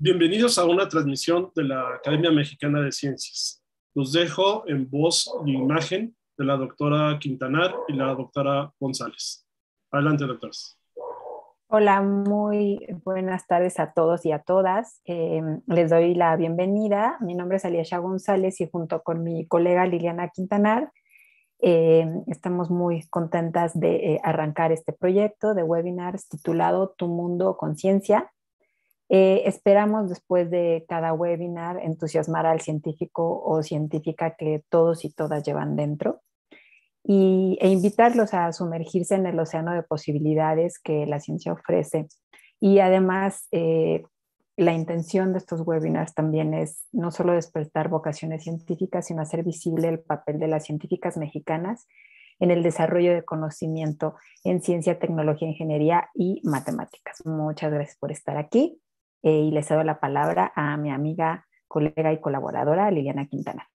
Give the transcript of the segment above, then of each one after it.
Bienvenidos a una transmisión de la Academia Mexicana de Ciencias. Los dejo en voz y imagen de la doctora Quintanar y la doctora González. Adelante, doctores. Hola, muy buenas tardes a todos y a todas. Eh, les doy la bienvenida. Mi nombre es Aliasha González y junto con mi colega Liliana Quintanar eh, estamos muy contentas de eh, arrancar este proyecto de webinars titulado Tu Mundo Conciencia. Ciencia. Eh, esperamos después de cada webinar entusiasmar al científico o científica que todos y todas llevan dentro y, e invitarlos a sumergirse en el océano de posibilidades que la ciencia ofrece. Y además la intención de estos webinars también es no solo despertar vocaciones científicas, sino hacer visible el papel de las científicas mexicanas en el desarrollo de conocimiento en ciencia, tecnología, ingeniería y matemáticas. Muchas gracias por estar aquí eh, y les cedo la palabra a mi amiga, colega y colaboradora Liliana Quintana.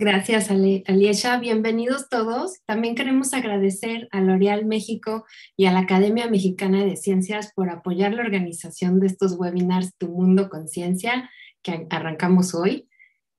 Gracias, Ale, Aliesha. Bienvenidos todos. También queremos agradecer a L'Oreal México y a la Academia Mexicana de Ciencias por apoyar la organización de estos webinars Tu Mundo con Ciencia que arrancamos hoy.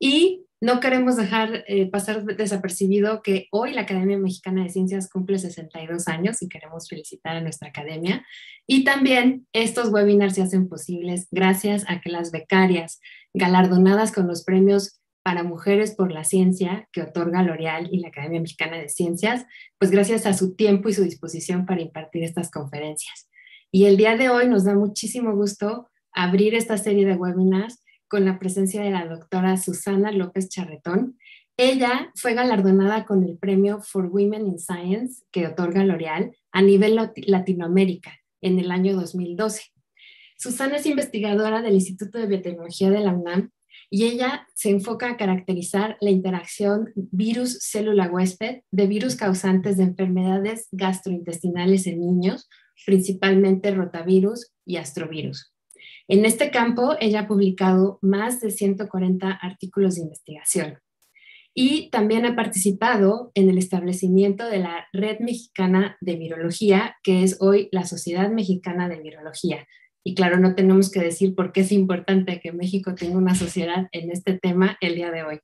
Y no queremos dejar eh, pasar desapercibido que hoy la Academia Mexicana de Ciencias cumple 62 años y queremos felicitar a nuestra academia. Y también estos webinars se hacen posibles gracias a que las becarias galardonadas con los premios para Mujeres por la Ciencia que otorga L'Oreal y la Academia Mexicana de Ciencias, pues gracias a su tiempo y su disposición para impartir estas conferencias. Y el día de hoy nos da muchísimo gusto abrir esta serie de webinars con la presencia de la doctora Susana López Charretón. Ella fue galardonada con el premio For Women in Science que otorga L'Oreal a nivel Latinoamérica en el año 2012. Susana es investigadora del Instituto de Biotecnología de la UNAM y ella se enfoca a caracterizar la interacción virus-célula-huésped de virus causantes de enfermedades gastrointestinales en niños, principalmente rotavirus y astrovirus. En este campo, ella ha publicado más de 140 artículos de investigación y también ha participado en el establecimiento de la Red Mexicana de Virología, que es hoy la Sociedad Mexicana de Virología, y claro, no tenemos que decir por qué es importante que México tenga una sociedad en este tema el día de hoy.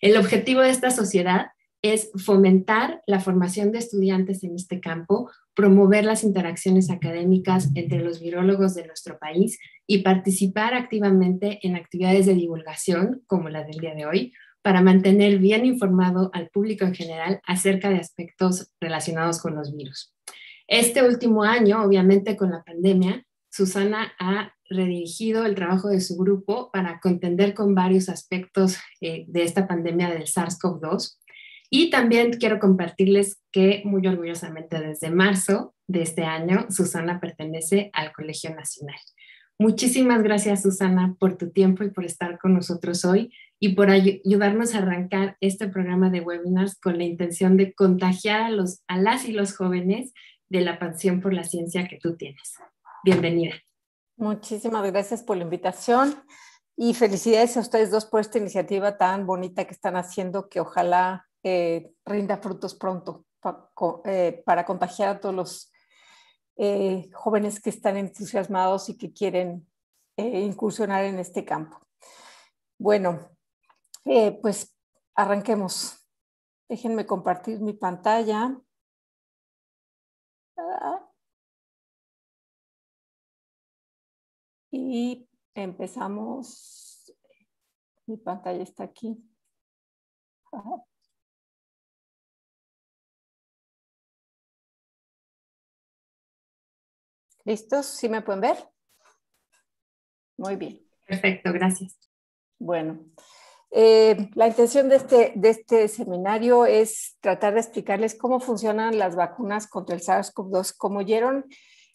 El objetivo de esta sociedad es fomentar la formación de estudiantes en este campo, promover las interacciones académicas entre los virólogos de nuestro país y participar activamente en actividades de divulgación, como la del día de hoy, para mantener bien informado al público en general acerca de aspectos relacionados con los virus. Este último año, obviamente con la pandemia, Susana ha redirigido el trabajo de su grupo para contender con varios aspectos eh, de esta pandemia del SARS-CoV-2. Y también quiero compartirles que muy orgullosamente desde marzo de este año, Susana pertenece al Colegio Nacional. Muchísimas gracias, Susana, por tu tiempo y por estar con nosotros hoy y por ayudarnos a arrancar este programa de webinars con la intención de contagiar a, los, a las y los jóvenes de la pasión por la ciencia que tú tienes bienvenida. Muchísimas gracias por la invitación y felicidades a ustedes dos por esta iniciativa tan bonita que están haciendo, que ojalá eh, rinda frutos pronto eh, para contagiar a todos los eh, jóvenes que están entusiasmados y que quieren incursionar en este campo. Bueno, pues arranquemos. Déjenme compartir mi pantalla. Y empezamos, mi pantalla está aquí. Ah. ¿Listos? ¿Sí me pueden ver? Muy bien. Perfecto, gracias. Bueno, eh, la intención este, de este, seminario es tratar de explicarles cómo funcionan las vacunas contra el SARS-CoV-2. Como oyeron,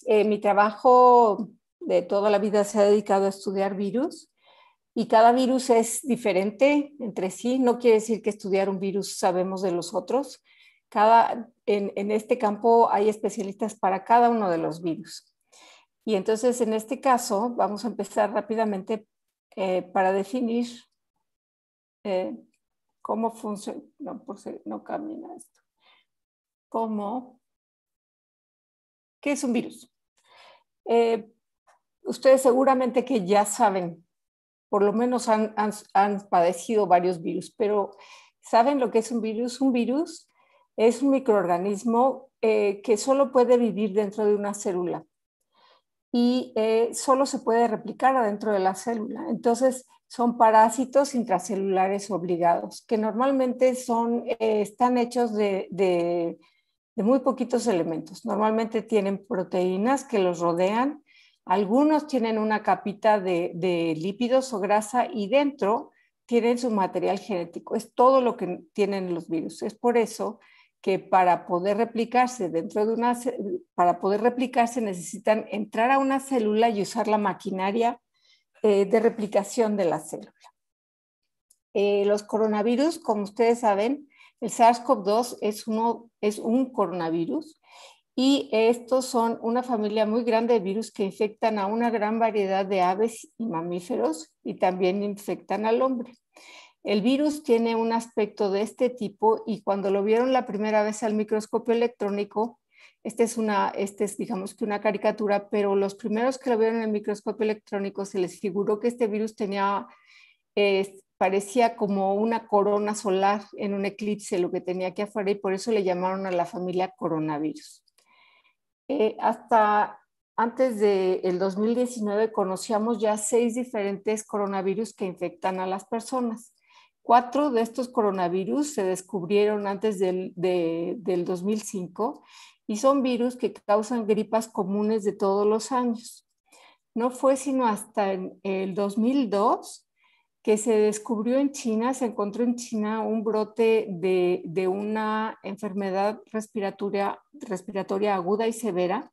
eh, mi trabajo de toda la vida se ha dedicado a estudiar virus y cada virus es diferente entre sí. No quiere decir que estudiar un virus sabemos de los otros. Cada, en, este campo hay especialistas para cada uno de los virus. Y entonces, en este caso, vamos a empezar rápidamente eh, para definir eh, cómo funciona, no, por ser, no camina esto, cómo, qué es un virus. Eh, ustedes seguramente que ya saben, por lo menos han, padecido varios virus, pero ¿saben lo que es un virus? Un virus es un microorganismo eh, que solo puede vivir dentro de una célula y eh, solo se puede replicar adentro de la célula. Entonces, son parásitos intracelulares obligados, que normalmente eh, están hechos de, muy poquitos elementos. Normalmente tienen proteínas que los rodean algunos tienen una capita de, lípidos o grasa y dentro tienen su material genético. Es todo lo que tienen los virus. Es por eso que para poder replicarse dentro de una, para poder replicarse necesitan entrar a una célula y usar la maquinaria eh, de replicación de la célula. Eh, los coronavirus, como ustedes saben, el SARS-CoV-2 es, uno, es un coronavirus y estos son una familia muy grande de virus que infectan a una gran variedad de aves y mamíferos y también infectan al hombre. El virus tiene un aspecto de este tipo y cuando lo vieron la primera vez al microscopio electrónico, esta es una, este es digamos que una caricatura, pero los primeros que lo vieron en el microscopio electrónico se les figuró que este virus tenía, parecía como una corona solar en un eclipse, lo que tenía aquí afuera y por eso le llamaron a la familia coronavirus. Eh, hasta antes del 2019 conocíamos ya seis diferentes coronavirus que infectan a las personas. Cuatro de estos coronavirus se descubrieron antes del, del 2005 y son virus que causan gripas comunes de todos los años. No fue sino hasta el 2002 que se descubrió en China, se encontró en China un brote de, de una enfermedad respiratoria, respiratoria, aguda y severa,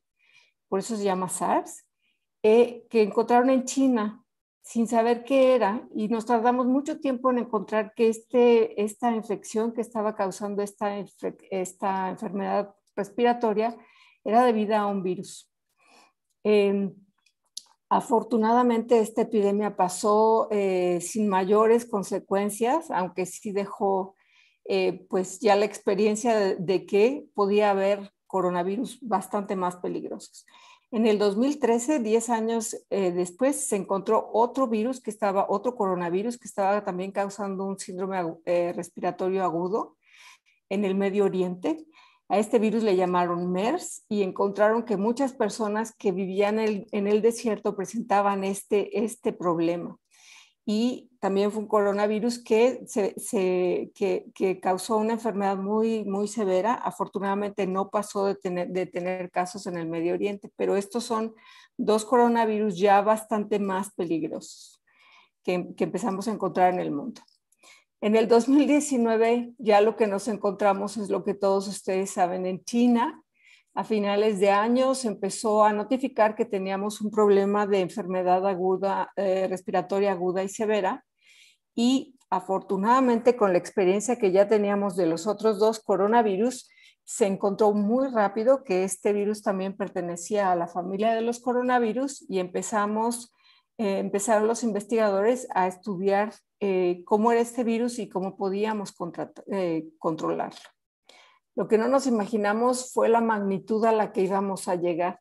por eso se llama SARS, eh, que encontraron en China sin saber qué era y nos tardamos mucho tiempo en encontrar que este, esta infección que estaba causando esta, esta enfermedad respiratoria era debida a un virus. Em, Afortunadamente esta epidemia pasó eh, sin mayores consecuencias, aunque sí dejó eh, pues ya la experiencia de, que podía haber coronavirus bastante más peligrosos. En el 2013, 10 años eh, después, se encontró otro virus que estaba, otro coronavirus que estaba también causando un síndrome respiratorio agudo en el Medio Oriente. A este virus le llamaron MERS y encontraron que muchas personas que vivían en el desierto presentaban este, este, problema. Y también fue un coronavirus que, causó una enfermedad muy, muy severa. Afortunadamente no pasó de tener, casos en el Medio Oriente, pero estos son dos coronavirus ya bastante más peligrosos que empezamos a encontrar en el mundo. En el 2019 ya lo que nos encontramos es lo que todos ustedes saben en China. A finales de año se empezó a notificar que teníamos un problema de enfermedad aguda, eh, respiratoria aguda y severa. Y afortunadamente con la experiencia que ya teníamos de los otros dos coronavirus, se encontró muy rápido que este virus también pertenecía a la familia de los coronavirus y empezamos eh, empezaron los investigadores a estudiar eh, cómo era este virus y cómo podíamos eh, controlarlo. Lo que no nos imaginamos fue la magnitud a la que íbamos a llegar.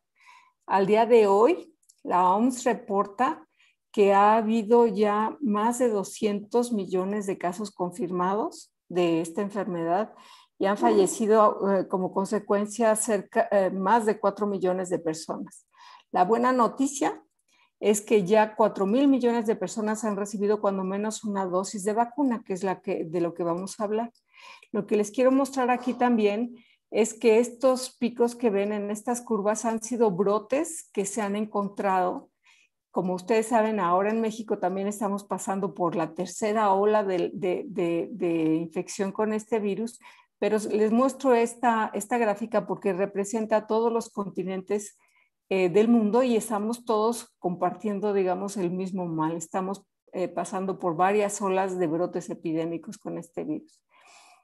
Al día de hoy, la OMS reporta que ha habido ya más de 200 millones de casos confirmados de esta enfermedad y han mm. fallecido como consecuencia cerca, más de 4 millones de personas. La buena noticia es que ya 4 mil millones de personas han recibido cuando menos una dosis de vacuna, que es la que, de lo que vamos a hablar. Lo que les quiero mostrar aquí también es que estos picos que ven en estas curvas han sido brotes que se han encontrado. Como ustedes saben, ahora en México también estamos pasando por la tercera ola de, infección con este virus, pero les muestro esta, esta gráfica porque representa todos los continentes eh, del mundo y estamos todos compartiendo, digamos, el mismo mal. Estamos eh, pasando por varias olas de brotes epidémicos con este virus.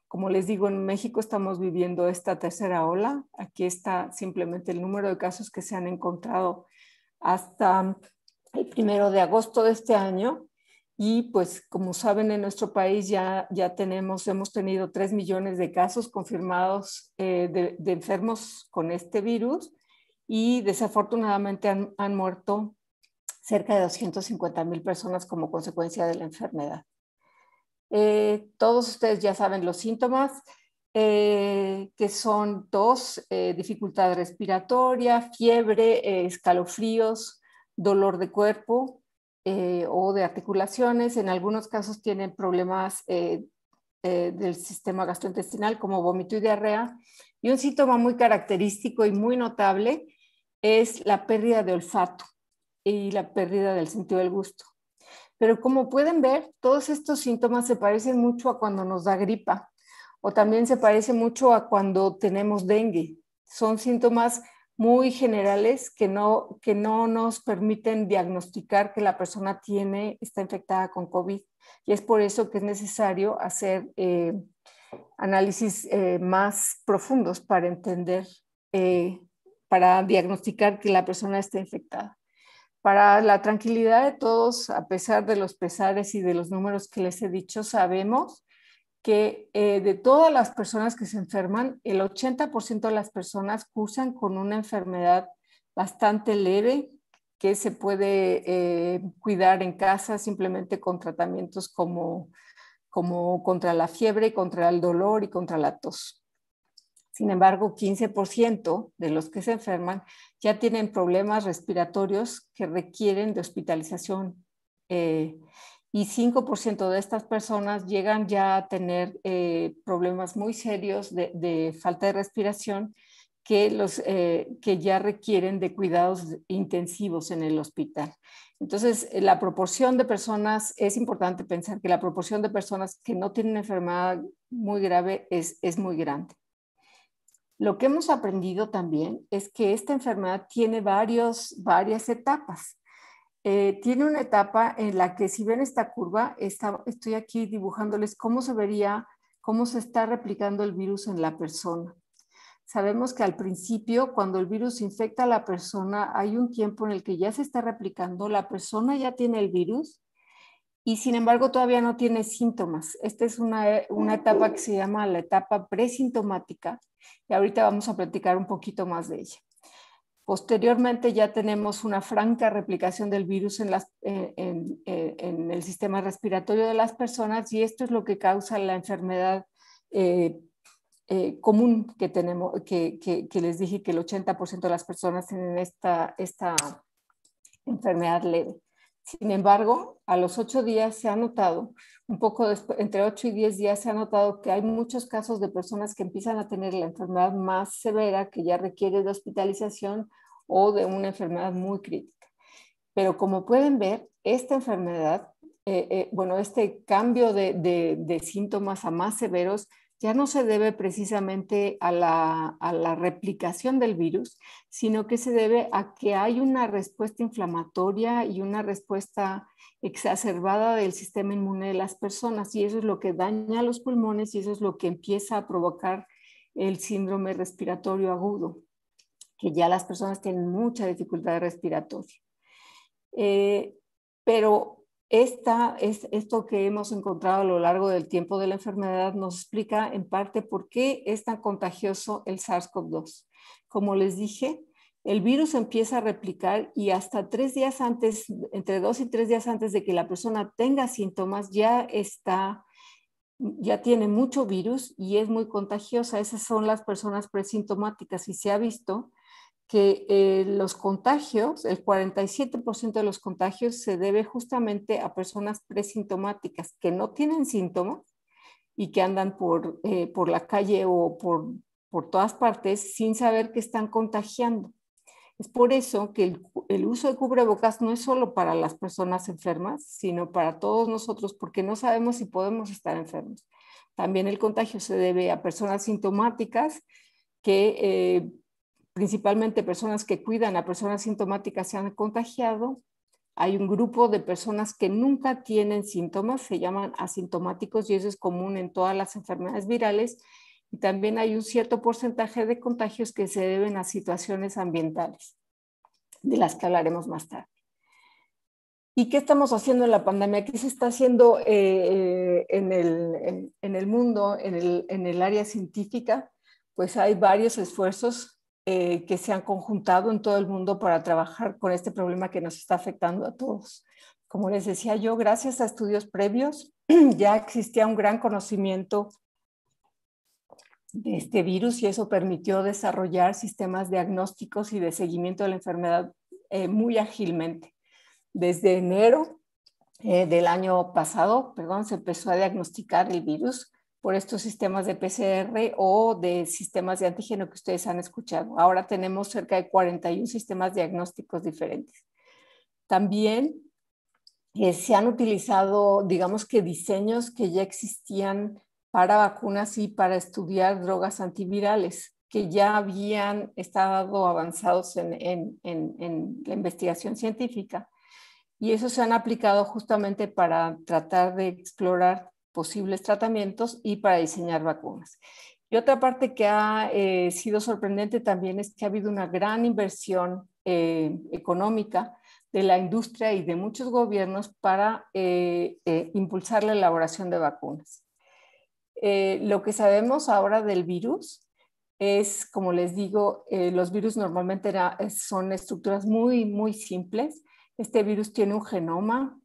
Como les digo, en México estamos viviendo esta tercera ola. Aquí está simplemente el número de casos que se han encontrado hasta el primero de agosto de este año. Y pues como saben, en nuestro país ya, ya tenemos, hemos tenido tres millones de casos confirmados eh, de, enfermos con este virus y desafortunadamente han, muerto cerca de 250.000 personas como consecuencia de la enfermedad. Eh, todos ustedes ya saben los síntomas, eh, que son tos, eh, dificultad respiratoria, fiebre, escalofríos, dolor de cuerpo o de articulaciones. En algunos casos tienen problemas del sistema gastrointestinal como vómito y diarrea. Y un síntoma muy característico y muy notable es la pérdida de olfato y la pérdida del sentido del gusto. Pero como pueden ver, todos estos síntomas se parecen mucho a cuando nos da gripa o también se parece mucho a cuando tenemos dengue. Son síntomas muy generales que no, que no nos permiten diagnosticar que la persona tiene, está infectada con COVID. Y es por eso que es necesario hacer eh, análisis eh, más profundos para entender eh, para diagnosticar que la persona esté infectada. Para la tranquilidad de todos, a pesar de los pesares y de los números que les he dicho, sabemos que eh, de todas las personas que se enferman, el 80% de las personas cursan con una enfermedad bastante leve que se puede eh, cuidar en casa simplemente con tratamientos como, como contra la fiebre, contra el dolor y contra la tos. Sin embargo, 15% de los que se enferman ya tienen problemas respiratorios que requieren de hospitalización. Eh, y 5% de estas personas llegan ya a tener eh, problemas muy serios de, falta de respiración que, los, eh, que ya requieren de cuidados intensivos en el hospital. Entonces, la proporción de personas, es importante pensar que la proporción de personas que no tienen enfermedad muy grave es, es muy grande. Lo que hemos aprendido también es que esta enfermedad tiene varios, varias etapas. Eh, tiene una etapa en la que si ven esta curva, estoy aquí dibujándoles cómo se vería, cómo se está replicando el virus en la persona. Sabemos que al principio, cuando el virus infecta a la persona, hay un tiempo en el que ya se está replicando, la persona ya tiene el virus y sin embargo todavía no tiene síntomas. Esta es una, una etapa que se llama la etapa presintomática, y ahorita vamos a platicar un poquito más de ella. Posteriormente ya tenemos una franca replicación del virus en, las, eh, eh, en, el sistema respiratorio de las personas y esto es lo que causa la enfermedad eh, común que tenemos, les dije que el 80% de las personas tienen esta, esta enfermedad leve. Sin embargo, a los ocho días se ha notado, un poco entre ocho y diez días se ha notado que hay muchos casos de personas que empiezan a tener la enfermedad más severa que ya requiere de hospitalización o de una enfermedad muy crítica. Pero como pueden ver, esta enfermedad, eh, eh, bueno, este cambio de síntomas a más severos ya no se debe precisamente a la, replicación del virus, sino que se debe a que hay una respuesta inflamatoria y una respuesta exacerbada del sistema inmune de las personas y eso es lo que daña los pulmones y eso es lo que empieza a provocar el síndrome respiratorio agudo, que ya las personas tienen mucha dificultad respiratoria. Eh, pero esta, es, esto que hemos encontrado a lo largo del tiempo de la enfermedad nos explica en parte por qué es tan contagioso el SARS-CoV-2. Como les dije, el virus empieza a replicar y hasta tres días antes, entre dos y tres días antes de que la persona tenga síntomas, ya está, ya tiene mucho virus y es muy contagiosa. Esas son las personas presintomáticas y se ha visto que eh, los contagios, el 47% de los contagios se debe justamente a personas presintomáticas que no tienen síntomas y que andan por, eh, por la calle o por, por, todas partes sin saber que están contagiando. Es por eso que el, uso de cubrebocas no es solo para las personas enfermas, sino para todos nosotros, porque no sabemos si podemos estar enfermos. También el contagio se debe a personas sintomáticas que eh, principalmente personas que cuidan a personas sintomáticas se han contagiado. Hay un grupo de personas que nunca tienen síntomas, se llaman asintomáticos y eso es común en todas las enfermedades virales. Y también hay un cierto porcentaje de contagios que se deben a situaciones ambientales, de las que hablaremos más tarde. ¿Y qué estamos haciendo en la pandemia? ¿Qué se está haciendo eh, en, el, mundo, en el área científica? Pues hay varios esfuerzos eh, que se han conjuntado en todo el mundo para trabajar con este problema que nos está afectando a todos. Como les decía yo, gracias a estudios previos ya existía un gran conocimiento de este virus y eso permitió desarrollar sistemas diagnósticos y de seguimiento de la enfermedad eh, muy ágilmente. Desde enero eh, del año pasado, perdón, se empezó a diagnosticar el virus por estos sistemas de PCR o de sistemas de antígeno que ustedes han escuchado. Ahora tenemos cerca de 41 sistemas diagnósticos diferentes. También eh, se han utilizado, digamos que diseños que ya existían para vacunas y para estudiar drogas antivirales, que ya habían estado avanzados en, en la investigación científica. Y eso se han aplicado justamente para tratar de explorar posibles tratamientos y para diseñar vacunas. Y otra parte que ha eh, sido sorprendente también es que ha habido una gran inversión eh, económica de la industria y de muchos gobiernos para eh, impulsar la elaboración de vacunas. lo que sabemos ahora del virus es, como les digo, los virus normalmente son estructuras muy, muy simples. Este virus tiene un genoma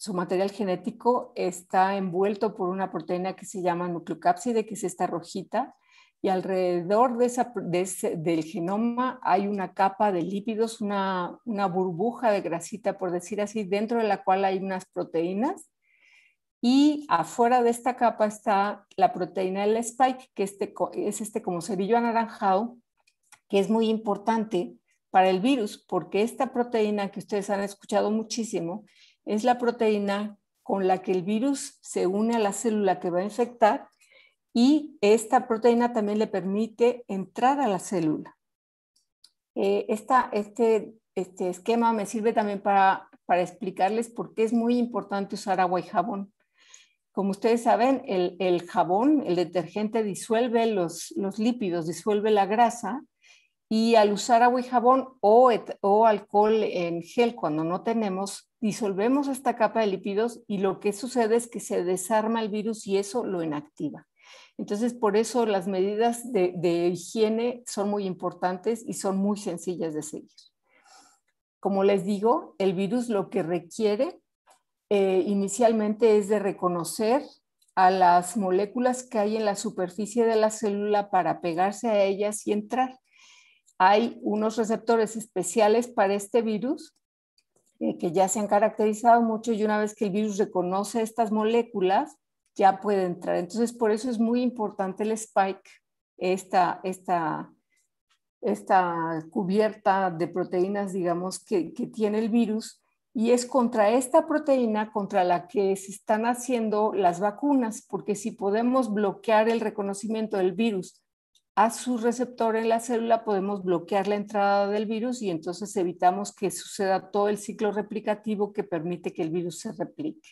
su material genético está envuelto por una proteína que se llama nucleocápside, que es esta rojita, y alrededor de esa, ese, del genoma hay una capa de lípidos, una, burbuja de grasita, por decir así, dentro de la cual hay unas proteínas. Y afuera de esta capa está la proteína del spike, que este, es este como cerillo anaranjado, que es muy importante para el virus, porque esta proteína que ustedes han escuchado muchísimo es la proteína con la que el virus se une a la célula que va a infectar y esta proteína también le permite entrar a la célula. Eh, este, este, esquema me sirve también para, explicarles por qué es muy importante usar agua y jabón. Como ustedes saben, el, jabón, el detergente disuelve los lípidos, disuelve la grasa y al usar agua y jabón o, alcohol en gel cuando no tenemos, disolvemos esta capa de lípidos y lo que sucede es que se desarma el virus y eso lo inactiva. Entonces, por eso las medidas de, higiene son muy importantes y son muy sencillas de seguir. Como les digo, el virus lo que requiere eh, inicialmente es de reconocer a las moléculas que hay en la superficie de la célula para pegarse a ellas y entrar hay unos receptores especiales para este virus eh, que ya se han caracterizado mucho y una vez que el virus reconoce estas moléculas, ya puede entrar. Entonces, por eso es muy importante el spike, esta, cubierta de proteínas, digamos, que tiene el virus. Y es contra esta proteína contra la que se están haciendo las vacunas, porque si podemos bloquear el reconocimiento del virus a su receptor en la célula, podemos bloquear la entrada del virus y entonces evitamos que suceda todo el ciclo replicativo que permite que el virus se replique.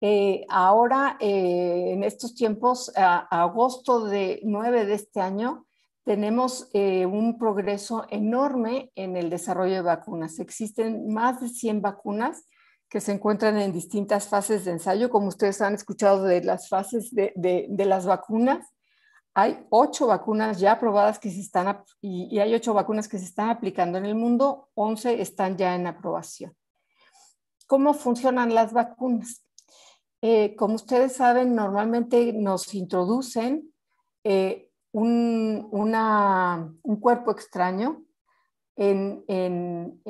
Eh, ahora, eh, en estos tiempos, agosto de 9 de este año, tenemos eh, un progreso enorme en el desarrollo de vacunas. Existen más de 100 vacunas que se encuentran en distintas fases de ensayo, como ustedes han escuchado de las fases de las vacunas hay ocho vacunas ya aprobadas que se están, y, hay ocho vacunas que se están aplicando en el mundo, once están ya en aprobación. ¿Cómo funcionan las vacunas? Eh, como ustedes saben, normalmente nos introducen eh, un, cuerpo extraño en,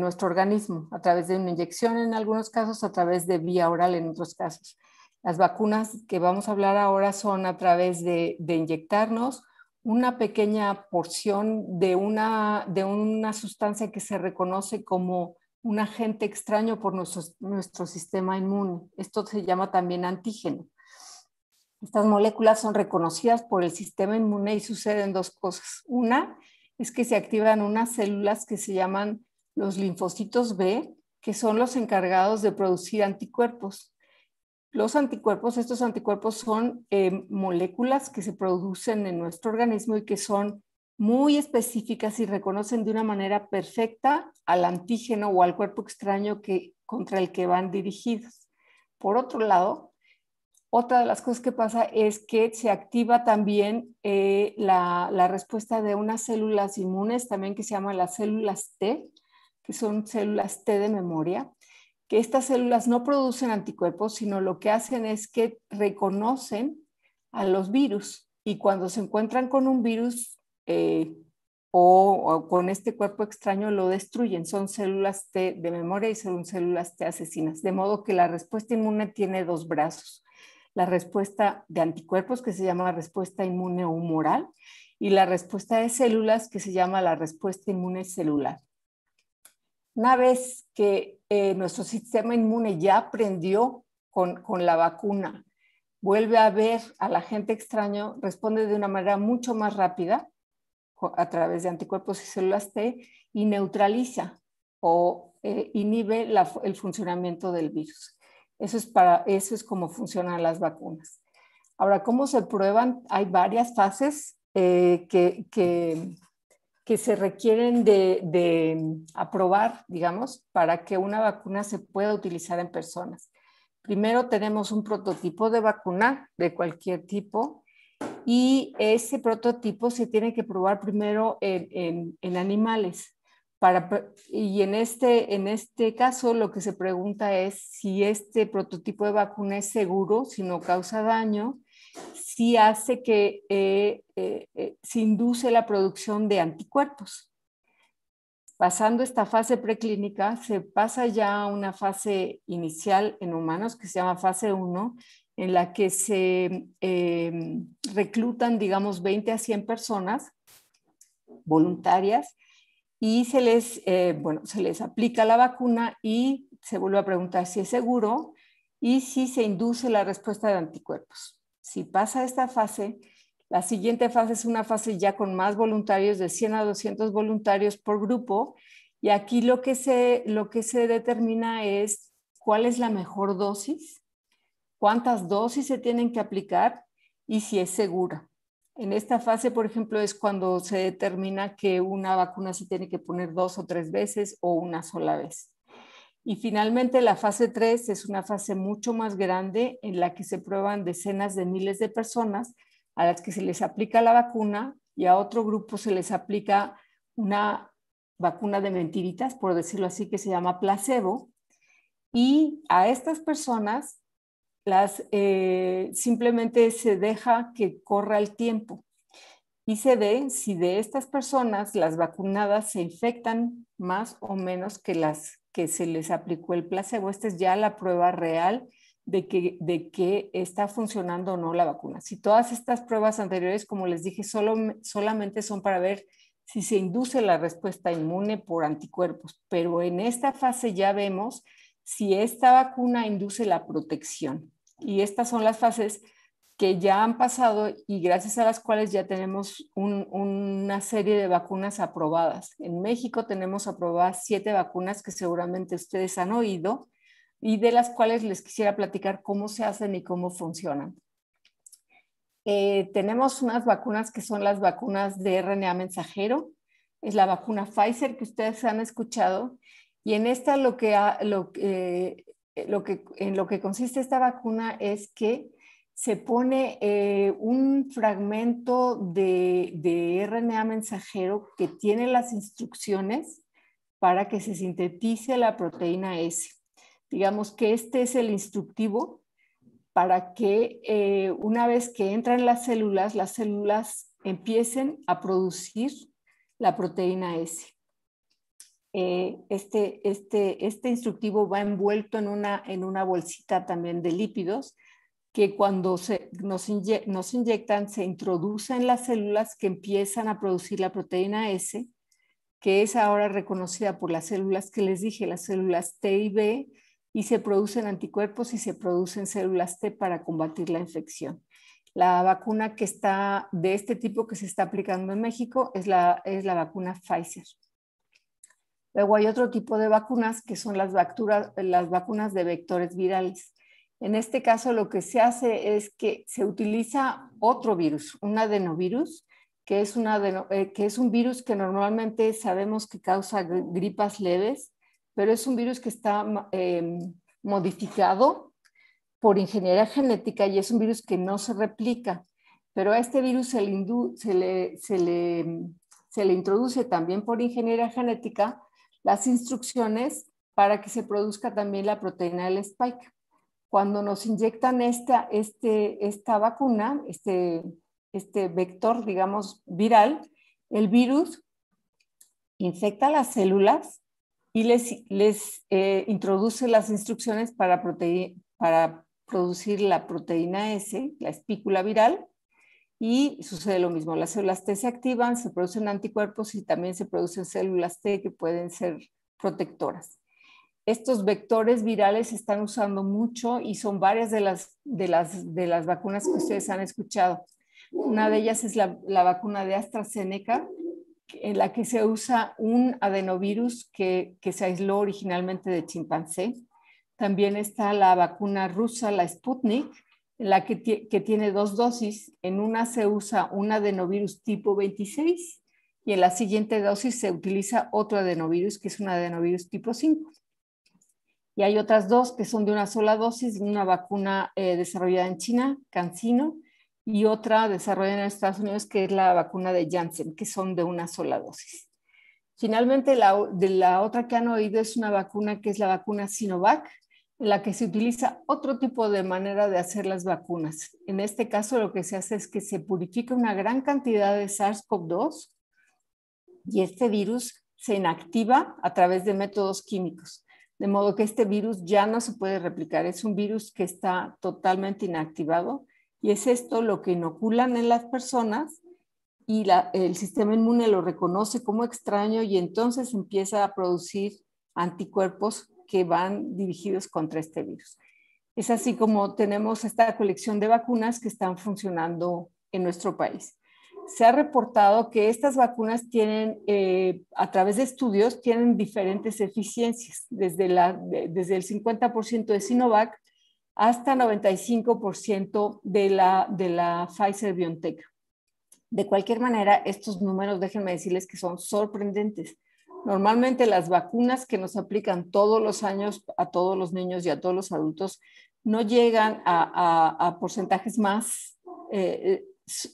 nuestro organismo a través de una inyección en algunos casos, a través de vía oral en otros casos. Las vacunas que vamos a hablar ahora son a través de, inyectarnos una pequeña porción de una, de una sustancia que se reconoce como un agente extraño por nuestro, nuestro sistema inmune. Esto se llama también antígeno. Estas moléculas son reconocidas por el sistema inmune y suceden dos cosas. Una es que se activan unas células que se llaman los linfocitos B, que son los encargados de producir anticuerpos. Los anticuerpos, estos anticuerpos son eh, moléculas que se producen en nuestro organismo y que son muy específicas y reconocen de una manera perfecta al antígeno o al cuerpo extraño que, contra el que van dirigidos. Por otro lado, otra de las cosas que pasa es que se activa también eh, la, respuesta de unas células inmunes, también que se llaman las células T, que son células T de memoria, que estas células no producen anticuerpos, sino lo que hacen es que reconocen a los virus y cuando se encuentran con un virus eh, o, con este cuerpo extraño lo destruyen. Son células T de memoria y son células T asesinas. De modo que la respuesta inmune tiene dos brazos. La respuesta de anticuerpos que se llama la respuesta inmune humoral y la respuesta de células que se llama la respuesta inmune celular. Una vez que eh, nuestro sistema inmune ya aprendió con, la vacuna, vuelve a ver a la gente extraño, responde de una manera mucho más rápida a través de anticuerpos y células T y neutraliza o eh, inhibe el funcionamiento del virus. Eso es, para, eso es como funcionan las vacunas. Ahora, ¿cómo se prueban? Hay varias fases eh, que, que, que se requieren de, aprobar, digamos, para que una vacuna se pueda utilizar en personas. Primero tenemos un prototipo de vacuna de cualquier tipo y ese prototipo se tiene que probar primero en, animales. y en este, en este caso lo que se pregunta es si este prototipo de vacuna es seguro, si no causa daño, si hace que eh, eh, eh, se induce la producción de anticuerpos. Pasando esta fase preclínica, se pasa ya a una fase inicial en humanos que se llama fase 1, en la que se reclutan, digamos, 20 a 100 personas voluntarias y se se les aplica la vacuna y se vuelve a preguntar si es seguro y si se induce la respuesta de anticuerpos. Si pasa esta fase, la siguiente fase es una fase ya con más voluntarios, de 100 a 200 voluntarios por grupo, y aquí lo que se, lo que se determina es cuál es la mejor dosis, cuántas dosis se tienen que aplicar y si es segura. En esta fase, por ejemplo, es cuando se determina que una vacuna se tiene que poner dos o tres veces o una sola vez. Y finalmente la fase 3 es una fase mucho más grande en la que se prueban decenas de miles de personas a las que se les aplica la vacuna y a otro grupo se les aplica una vacuna de mentiritas, por decirlo así, que se llama placebo. Y a estas personas las, eh, simplemente se deja que corra el tiempo y se ve si de estas personas las vacunadas se infectan más o menos que las que se les aplicó el placebo. Esta es ya la prueba real de que, de que está funcionando o no la vacuna. Si todas estas pruebas anteriores, como les dije, solo, solamente son para ver si se induce la respuesta inmune por anticuerpos, pero en esta fase ya vemos si esta vacuna induce la protección. Y estas son las fases que ya han pasado y gracias a las cuales ya tenemos una serie de vacunas aprobadas. En México tenemos aprobadas siete vacunas que seguramente ustedes han oído y de las cuales les quisiera platicar cómo se hacen y cómo funcionan. Eh, tenemos unas vacunas que son las vacunas de RNA mensajero, es la vacuna Pfizer que ustedes han escuchado y en esta lo que, lo, eh, lo que en lo que consiste esta vacuna es que se pone eh, un fragmento de, RNA mensajero que tiene las instrucciones para que se sintetice la proteína S. Digamos que este es el instructivo para que eh, una vez que entran las células, las células empiecen a producir la proteína S. Eh, este, este, este, instructivo va envuelto en una bolsita también de lípidos que cuando se, nos, inyectan se introducen las células que empiezan a producir la proteína S, que es ahora reconocida por las células que les dije, las células T y B, y se producen anticuerpos y se producen células T para combatir la infección. La vacuna que está de este tipo que se está aplicando en México es la, es la vacuna Pfizer. Luego hay otro tipo de vacunas que son las, las vacunas de vectores virales. En este caso lo que se hace es que se utiliza otro virus, un adenovirus, que es, un eh, virus que normalmente sabemos que causa gripas leves, pero es un virus que está em, modificado por ingeniería genética y es un virus que no se replica. Pero a este virus se le, em, se le introduce también por ingeniería genética las instrucciones para que se produzca también la proteína del spike cuando nos inyectan esta, este, esta vacuna, este, este vector, digamos, viral, el virus infecta las células y les, les eh, introduce las instrucciones para, para producir la proteína S, la espícula viral, y sucede lo mismo. Las células T se activan, se producen anticuerpos y también se producen células T que pueden ser protectoras. Estos vectores virales se están usando mucho y son varias de las, de las, de las vacunas que ustedes han escuchado. Una de ellas es la, vacuna de AstraZeneca, en la que se usa un adenovirus que, se aisló originalmente de chimpancé. También está la vacuna rusa, la Sputnik, en la que, que, tiene dos dosis. En una se usa un adenovirus tipo 26 y en la siguiente dosis se utiliza otro adenovirus que es un adenovirus tipo 5 y hay otras dos que son de una sola dosis, una vacuna eh, desarrollada en China, CanSino, y otra desarrollada en Estados Unidos, que es la vacuna de Janssen, que son de una sola dosis. Finalmente, la, de la otra que han oído es una vacuna que es la vacuna Sinovac, en la que se utiliza otro tipo de manera de hacer las vacunas. En este caso, lo que se hace es que se purifica una gran cantidad de SARS-CoV-2 y este virus se inactiva a través de métodos químicos de modo que este virus ya no se puede replicar. Es un virus que está totalmente inactivado y es esto lo que inoculan en las personas y el sistema inmune lo reconoce como extraño y entonces empieza a producir anticuerpos que van dirigidos contra este virus. Es así como tenemos esta colección de vacunas que están funcionando en nuestro país se ha reportado que estas vacunas tienen, eh, a través de estudios, tienen diferentes eficiencias, desde, la, desde el 50% de Sinovac hasta 95% de la, de la Pfizer BioNTech. De cualquier manera, estos números, déjenme decirles que son sorprendentes. Normalmente las vacunas que nos aplican todos los años a todos los niños y a todos los adultos no llegan a, porcentajes más eh, eh,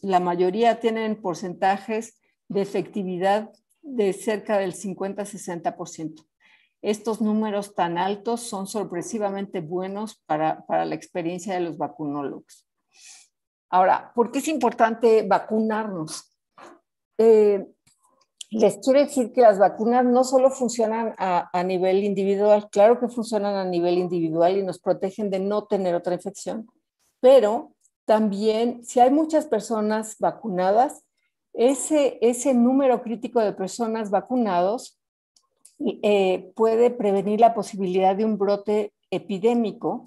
la mayoría tienen porcentajes de efectividad de cerca del 50-60%. Estos números tan altos son sorpresivamente buenos para, la experiencia de los vacunólogos. Ahora, ¿por qué es importante vacunarnos? Eh, les quiero decir que las vacunas no solo funcionan a, nivel individual, claro que funcionan a nivel individual y nos protegen de no tener otra infección, pero también, si hay muchas personas vacunadas, ese, ese número crítico de personas vacunados eh, puede prevenir la posibilidad de un brote epidémico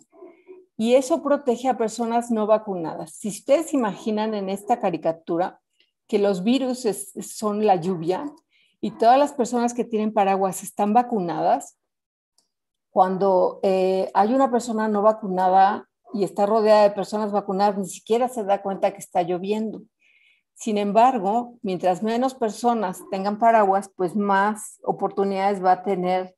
y eso protege a personas no vacunadas. Si ustedes imaginan en esta caricatura que los virus son la lluvia y todas las personas que tienen paraguas están vacunadas, cuando eh, hay una persona no vacunada y está rodeada de personas vacunadas, ni siquiera se da cuenta que está lloviendo. Sin embargo, mientras menos personas tengan paraguas, pues más oportunidades va a tener,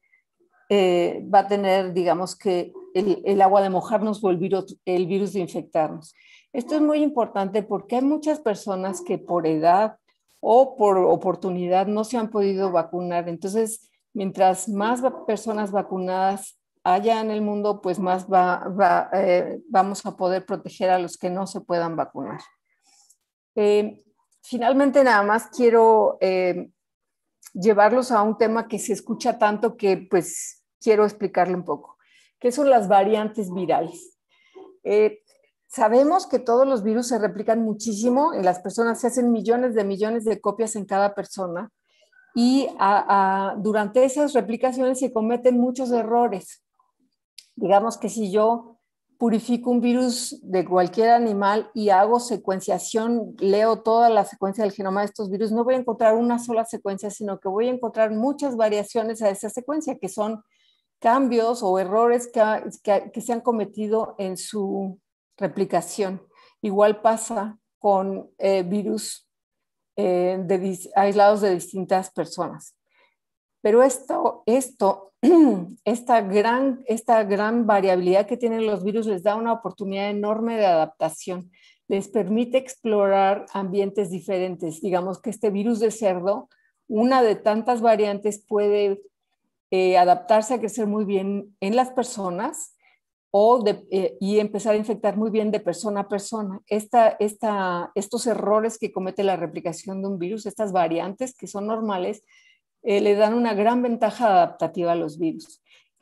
eh, va a tener digamos que el, agua de mojarnos o el el virus de infectarnos. Esto es muy importante porque hay muchas personas que por edad o por oportunidad no se han podido vacunar. Entonces, mientras más personas vacunadas allá en el mundo, pues más va, eh, vamos a poder proteger a los que no se puedan vacunar. Eh, finalmente, nada más quiero eh, llevarlos a un tema que se escucha tanto que pues quiero explicarle un poco, que son las variantes virales. sabemos que todos los virus se replican muchísimo en las personas, se hacen millones de millones de copias en cada persona y durante esas replicaciones se cometen muchos errores. Digamos que si yo purifico un virus de cualquier animal y hago secuenciación, leo toda la secuencia del genoma de estos virus, no voy a encontrar una sola secuencia, sino que voy a encontrar muchas variaciones a esa secuencia, que son cambios o errores que, se han cometido en su replicación. Igual pasa con eh, virus eh, aislados de distintas personas. Pero esto, esta, gran, esta gran variabilidad que tienen los virus les da una oportunidad enorme de adaptación. Les permite explorar ambientes diferentes. Digamos que este virus de cerdo, una de tantas variantes, puede eh, adaptarse a crecer muy bien en las personas o eh, y empezar a infectar muy bien de persona a persona. estos errores que comete la replicación de un virus, estas variantes que son normales, eh, le dan una gran ventaja adaptativa a los virus.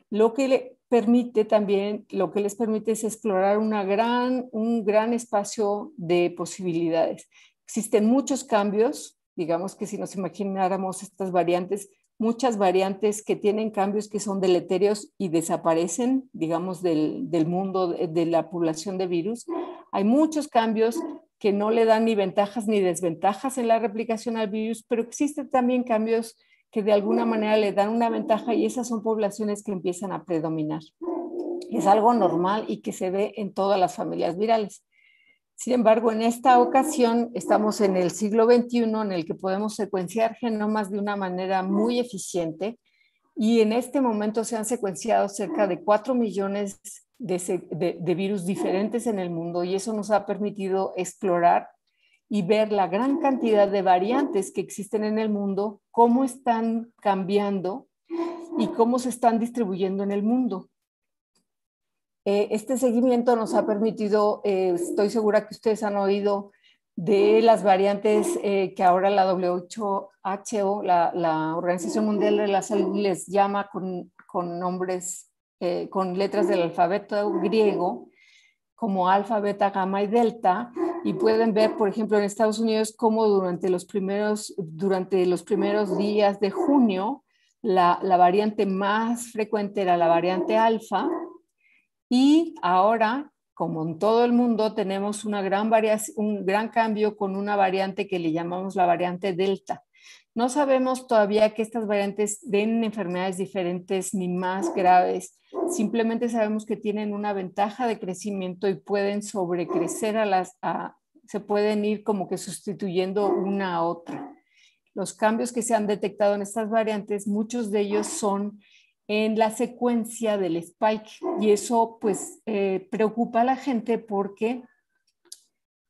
Lo que le permite también, lo que les permite es explorar una gran, un gran espacio de posibilidades. Existen muchos cambios, digamos que si nos imagináramos estas variantes, muchas variantes que tienen cambios que son deleterios y desaparecen, digamos, del, mundo, de, de la población de virus. Hay muchos cambios que no le dan ni ventajas ni desventajas en la replicación al virus, pero existen también cambios que de alguna manera le dan una ventaja y esas son poblaciones que empiezan a predominar. Es algo normal y que se ve en todas las familias virales. Sin embargo, en esta ocasión estamos en el siglo XXI en el que podemos secuenciar genomas de una manera muy eficiente y en este momento se han secuenciado cerca de 4 millones de, de virus diferentes en el mundo y eso nos ha permitido explorar y ver la gran cantidad de variantes que existen en el mundo, cómo están cambiando y cómo se están distribuyendo en el mundo. Eh, este seguimiento nos ha permitido, eh, estoy segura que ustedes han oído de las variantes eh, que ahora la WHO, la, la Organización Mundial de la Salud, les llama con, nombres, con letras del alfabeto griego, como alfa, beta, gamma y delta, y pueden ver, por ejemplo, en Estados Unidos cómo durante los primeros, durante los primeros días de junio la, variante más frecuente era la variante alfa y ahora, como en todo el mundo, tenemos una gran un gran cambio con una variante que le llamamos la variante delta no sabemos todavía que estas variantes den enfermedades diferentes ni más graves. Simplemente sabemos que tienen una ventaja de crecimiento y pueden sobrecrecer a las, se pueden ir como que sustituyendo una a otra. Los cambios que se han detectado en estas variantes, muchos de ellos son en la secuencia del spike y eso pues eh, preocupa a la gente porque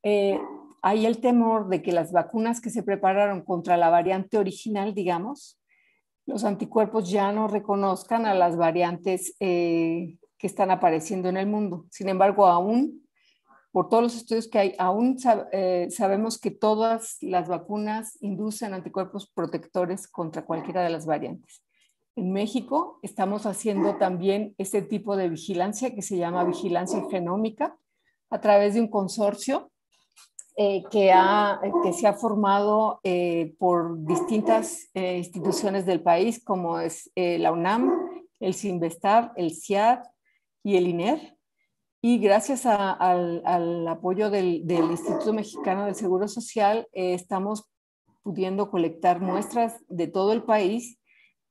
eh, hay el temor de que las vacunas que se prepararon contra la variante original, digamos, los anticuerpos ya no reconozcan a las variantes eh, que están apareciendo en el mundo. Sin embargo, aún, por todos los estudios que hay, aún eh, sabemos que todas las vacunas inducen anticuerpos protectores contra cualquiera de las variantes. En México estamos haciendo también este tipo de vigilancia que se llama vigilancia genómica a través de un consorcio eh, que, ha, que se ha formado eh, por distintas eh, instituciones del país, como es la UNAM, el CINVESTAR, el CIAD y el INER. Y gracias al, apoyo del, del, Instituto Mexicano del Seguro Social, estamos pudiendo colectar muestras de todo el país,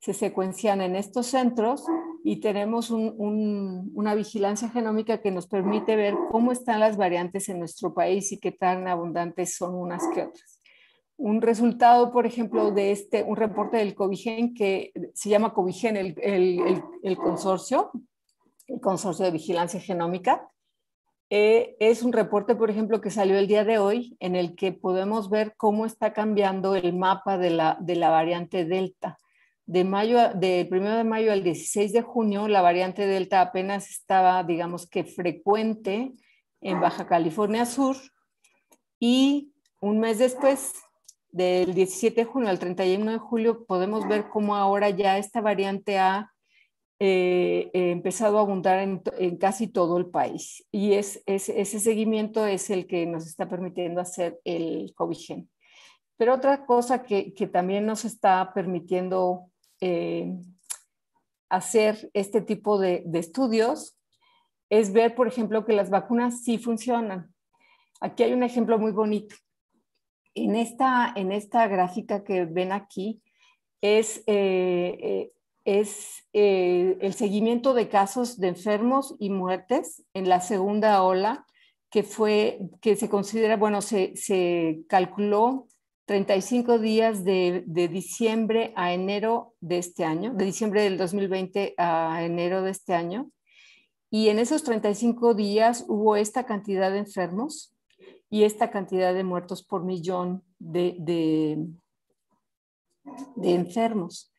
se secuencian en estos centros y tenemos una vigilancia genómica que nos permite ver cómo están las variantes en nuestro país y qué tan abundantes son unas que otras. Un resultado, por ejemplo, de este, un reporte del COVIGEN que se llama COVIGEN, el, consorcio, el consorcio de vigilancia genómica, eh, es un reporte, por ejemplo, que salió el día de hoy, en el que podemos ver cómo está cambiando el mapa de la, de la variante Delta de mayo, del 1 de mayo al 16 de junio, la variante Delta apenas estaba, digamos que frecuente en Baja California Sur y un mes después, del 17 de junio al 31 de julio, podemos ver cómo ahora ya esta variante ha eh, empezado a abundar en, casi todo el país. Y es, ese seguimiento es el que nos está permitiendo hacer el cobigen Pero otra cosa que, que también nos está permitiendo eh, hacer este tipo de, estudios es ver, por ejemplo, que las vacunas sí funcionan. Aquí hay un ejemplo muy bonito. En esta, en esta gráfica que ven aquí es, eh, eh, es el seguimiento de casos de enfermos y muertes en la segunda ola que fue, que se considera, bueno, se, se calculó 35 días de, diciembre a enero de este año, de diciembre del 2020 a enero de este año. Y en esos 35 días hubo esta cantidad de enfermos y esta cantidad de muertos por millón de, enfermos.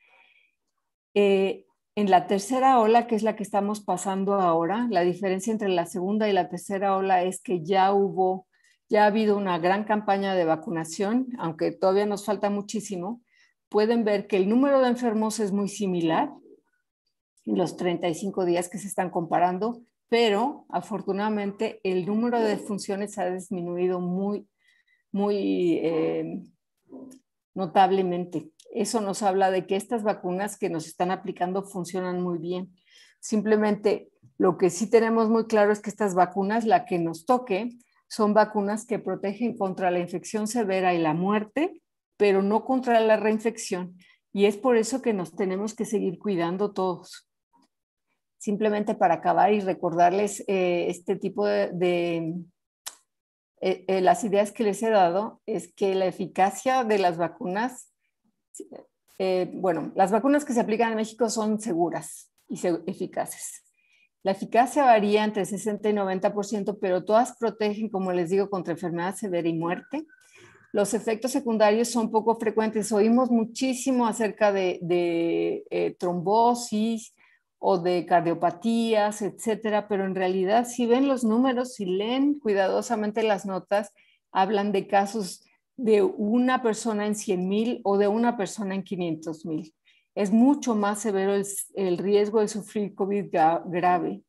Eh, en la tercera ola, que es la que estamos pasando ahora, la diferencia entre la segunda y la tercera ola es que ya hubo ya ha habido una gran campaña de vacunación, aunque todavía nos falta muchísimo. Pueden ver que el número de enfermos es muy similar en los 35 días que se están comparando, pero afortunadamente el número de funciones ha disminuido muy, muy em, notablemente. Eso nos habla de que estas vacunas que nos están aplicando funcionan muy bien. Simplemente lo que sí tenemos muy claro es que estas vacunas, la que nos toque, son vacunas que protegen contra la infección severa y la muerte, pero no contra la reinfección. Y es por eso que nos tenemos que seguir cuidando todos. Simplemente para acabar y recordarles eh, este tipo de, eh, eh, las ideas que les he dado, es que la eficacia de las vacunas, bueno, las vacunas que se aplican en México son seguras y eficaces. La eficacia varía entre 60 y 90%, pero todas protegen, como les digo, contra enfermedad severa y muerte. Los efectos secundarios son poco frecuentes. Oímos muchísimo acerca de, eh, trombosis o de cardiopatías, etcétera, pero en realidad, si ven los números, si leen cuidadosamente las notas, hablan de casos de una persona en 100 mil o de una persona en 500 mil es mucho más severo el, riesgo de sufrir COVID grave,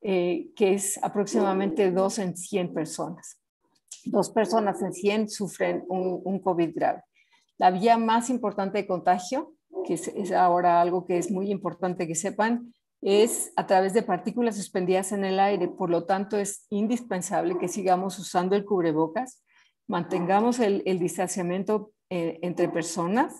eh, que es aproximadamente dos en 100 personas. Dos personas en 100 sufren un, COVID grave. La vía más importante de contagio, que es, ahora algo que es muy importante que sepan, es a través de partículas suspendidas en el aire. Por lo tanto, es indispensable que sigamos usando el cubrebocas, mantengamos el, distanciamiento eh, entre personas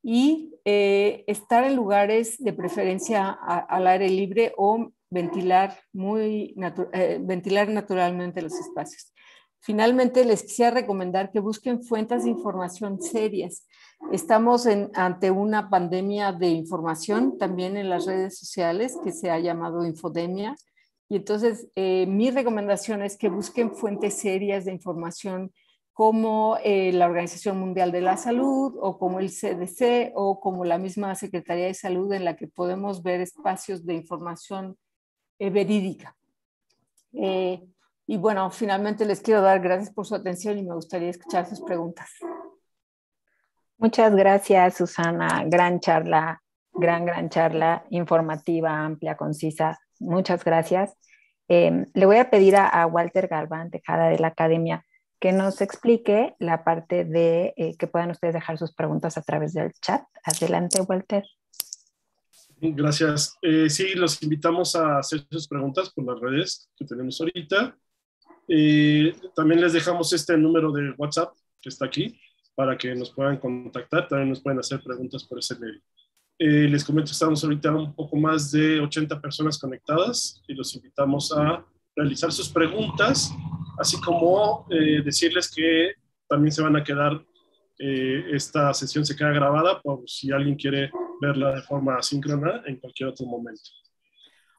y eh, estar en lugares de preferencia al aire libre o ventilar, muy eh, ventilar naturalmente los espacios. Finalmente, les quisiera recomendar que busquen fuentes de información serias. Estamos ante una pandemia de información también en las redes sociales que se ha llamado infodemia. Y entonces, eh, mi recomendación es que busquen fuentes serias de información como eh, la Organización Mundial de la Salud o como el CDC o como la misma Secretaría de Salud en la que podemos ver espacios de información eh, verídica. Eh, y bueno, finalmente les quiero dar gracias por su atención y me gustaría escuchar sus preguntas. Muchas gracias, Susana. Gran charla, gran, gran charla informativa, amplia, concisa. Muchas gracias. Em, le voy a pedir a, Walter Galván, Tejada de la Academia, que nos explique la parte de eh, que puedan ustedes dejar sus preguntas a través del chat. Adelante, Walter. Gracias. Eh, sí, los invitamos a hacer sus preguntas por las redes que tenemos ahorita. Eh, también les dejamos este número de WhatsApp que está aquí para que nos puedan contactar. También nos pueden hacer preguntas por ese medio. les comento, estamos ahorita un poco más de 80 personas conectadas y los invitamos a realizar sus preguntas así como eh, decirles que también se van a quedar, eh, esta sesión se queda grabada por si alguien quiere verla de forma asíncrona en cualquier otro momento.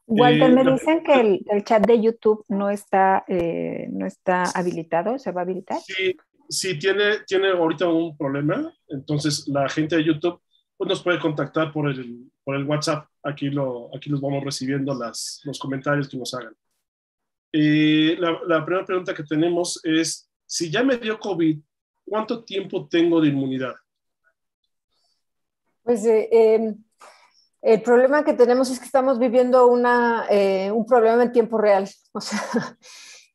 Walter, eh, me dicen que el, chat de YouTube no está, no está habilitado, ¿se va a habilitar? Sí, sí tiene, tiene ahorita un problema, entonces la gente de YouTube pues, nos puede contactar por el, por el WhatsApp, aquí, lo, aquí los vamos recibiendo las, los comentarios que nos hagan. Eh, la, primera pregunta que tenemos es, si ya me dio COVID, ¿cuánto tiempo tengo de inmunidad? Pues eh, em, el problema que tenemos es que estamos viviendo eh, un problema en tiempo real. O sea,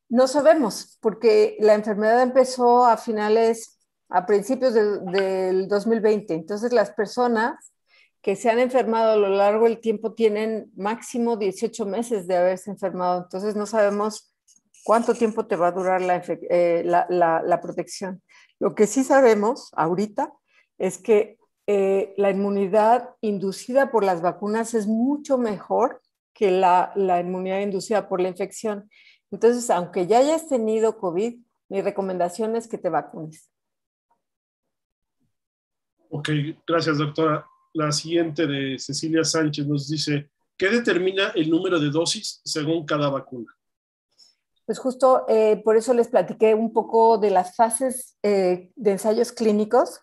no sabemos, porque la enfermedad empezó a finales, a principios del 2020. Entonces las personas que se han enfermado a lo largo del tiempo tienen máximo 18 meses de haberse enfermado. Entonces no sabemos cuánto tiempo te va a durar la, eh, protección. Lo que sí sabemos ahorita es que eh, la inmunidad inducida por las vacunas es mucho mejor que la, la inmunidad inducida por la infección. Entonces, aunque ya hayas tenido COVID, mi recomendación es que te vacunes. Ok, gracias doctora la siguiente de Cecilia Sánchez nos dice, ¿qué determina el número de dosis según cada vacuna? Pues justo eh, por eso les platiqué un poco de las fases eh, de ensayos clínicos.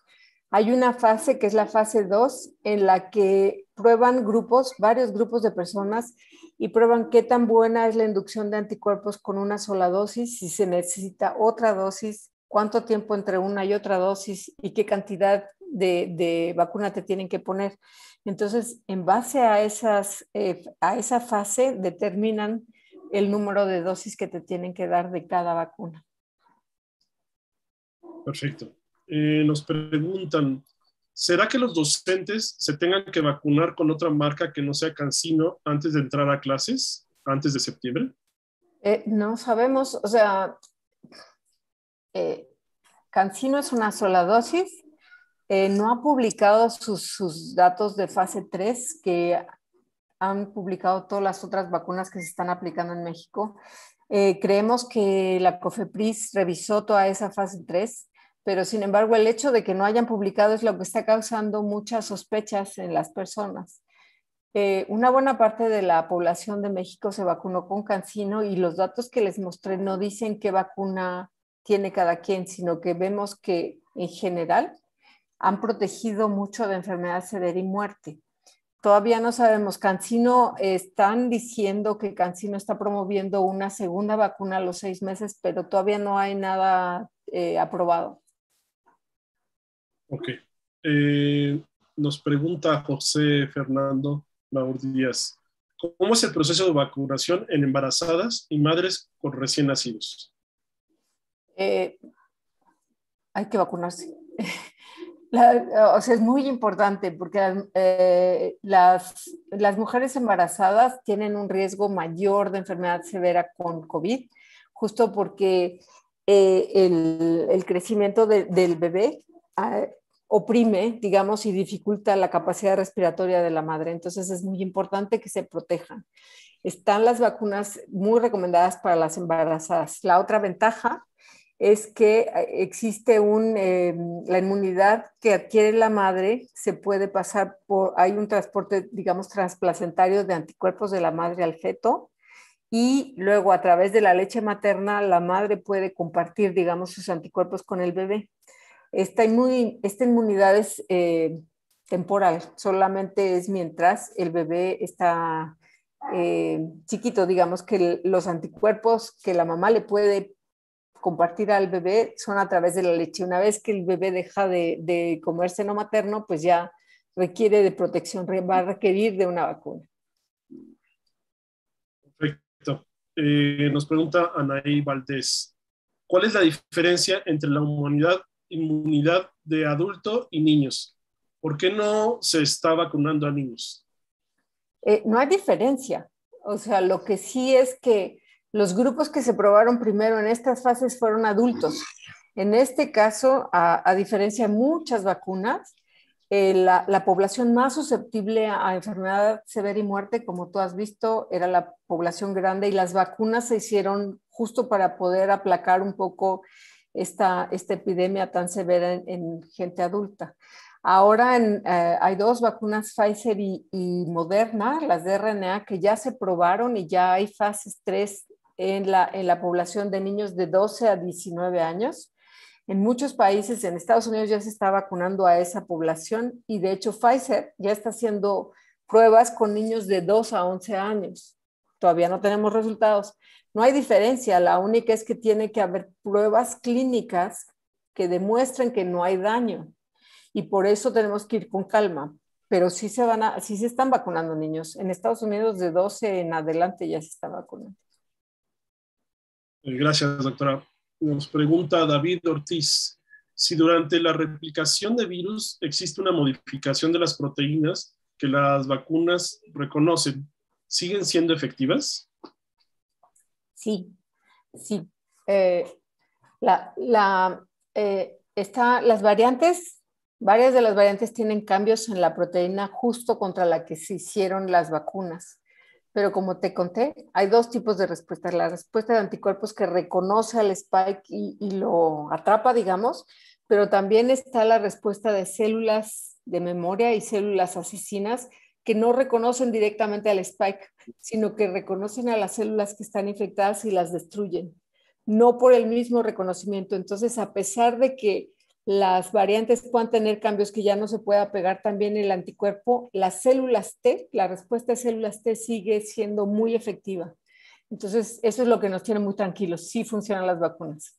Hay una fase que es la fase 2 en la que prueban grupos, varios grupos de personas y prueban qué tan buena es la inducción de anticuerpos con una sola dosis, si se necesita otra dosis, cuánto tiempo entre una y otra dosis y qué cantidad de, vacuna te tienen que poner. Entonces, en base a, esas, eh, a esa fase, determinan el número de dosis que te tienen que dar de cada vacuna. Perfecto. Eh, nos preguntan, ¿será que los docentes se tengan que vacunar con otra marca que no sea Cancino antes de entrar a clases, antes de septiembre? Eh, no sabemos, o sea, Cancino es una sola dosis eh, no ha publicado sus, datos de fase 3 que han publicado todas las otras vacunas que se están aplicando en México. Eh, creemos que la COFEPRIS revisó toda esa fase 3 pero sin embargo el hecho de que no hayan publicado es lo que está causando muchas sospechas en las personas. Eh, una buena parte de la población de México se vacunó con cancino y los datos que les mostré no dicen qué vacuna tiene cada quien, sino que vemos que en general han protegido mucho de enfermedad severa y muerte. Todavía no sabemos, Cancino, están diciendo que Cancino está promoviendo una segunda vacuna a los seis meses, pero todavía no hay nada eh, aprobado. Ok. Eh, nos pregunta José Fernando Maur Díaz, ¿cómo es el proceso de vacunación en embarazadas y madres con recién nacidos? Eh, hay que vacunarse o sea, es muy importante porque eh, las, las, mujeres embarazadas tienen un riesgo mayor de enfermedad severa con COVID, justo porque eh, el, el, crecimiento del bebé ah, oprime, digamos, y dificulta la capacidad respiratoria de la madre. Entonces es muy importante que se protejan. Están las vacunas muy recomendadas para las embarazadas. La otra ventaja es que eh, existe un, eh, la inmunidad que adquiere la madre, se puede pasar por, hay un transporte, digamos, transplacentario de anticuerpos de la madre al feto, y luego a través de la leche materna la madre puede compartir, digamos, sus anticuerpos con el bebé. Esta, esta inmunidad es eh, temporal, solamente es mientras el bebé está chiquito, digamos que los anticuerpos que la mamá le puede compartir al bebé son a través de la leche. Una vez que el bebé deja de, de comer seno materno, pues ya requiere de protección, va a requerir de una vacuna. Perfecto. Eh, nos pregunta Anaí Valdés, ¿cuál es la diferencia entre la humanidad, inmunidad de adulto y niños? ¿Por qué no se está vacunando a niños? Eh, no hay diferencia. O sea, lo que sí es que los grupos que se probaron primero en estas fases fueron adultos. En este caso, a, diferencia de muchas vacunas, eh, la, población más susceptible a, enfermedad severa y muerte, como tú has visto, era la población grande y las vacunas se hicieron justo para poder aplacar un poco esta, esta epidemia tan severa en, gente adulta. Ahora en, eh, hay dos vacunas Pfizer y, y, Moderna, las de RNA, que ya se probaron y ya hay fases 3 en la, en la población de niños de 12 a 19 años. En muchos países, en Estados Unidos ya se está vacunando a esa población y de hecho Pfizer ya está haciendo pruebas con niños de 2 a 11 años. Todavía no tenemos resultados. No hay diferencia, la única es que tiene que haber pruebas clínicas que demuestren que no hay daño y por eso tenemos que ir con calma. Pero sí se van a, sí se están vacunando niños. En Estados Unidos de 12 en adelante ya se está vacunando. Gracias, doctora. Nos pregunta David Ortiz si durante la replicación de virus existe una modificación de las proteínas que las vacunas reconocen. ¿Siguen siendo efectivas? Sí, sí. Eh, eh, está, las variantes, varias de las variantes tienen cambios en la proteína justo contra la que se hicieron las vacunas. Pero como te conté, hay dos tipos de respuestas. La respuesta de anticuerpos que reconoce al spike y, y lo atrapa, digamos, pero también está la respuesta de células de memoria y células asesinas que no reconocen directamente al spike, sino que reconocen a las células que están infectadas y las destruyen, no por el mismo reconocimiento. Entonces, a pesar de que las variantes puedan tener cambios que ya no se pueda pegar también el anticuerpo, las células T, la respuesta de células T sigue siendo muy efectiva. Entonces, eso es lo que nos tiene muy tranquilos. Sí funcionan las vacunas.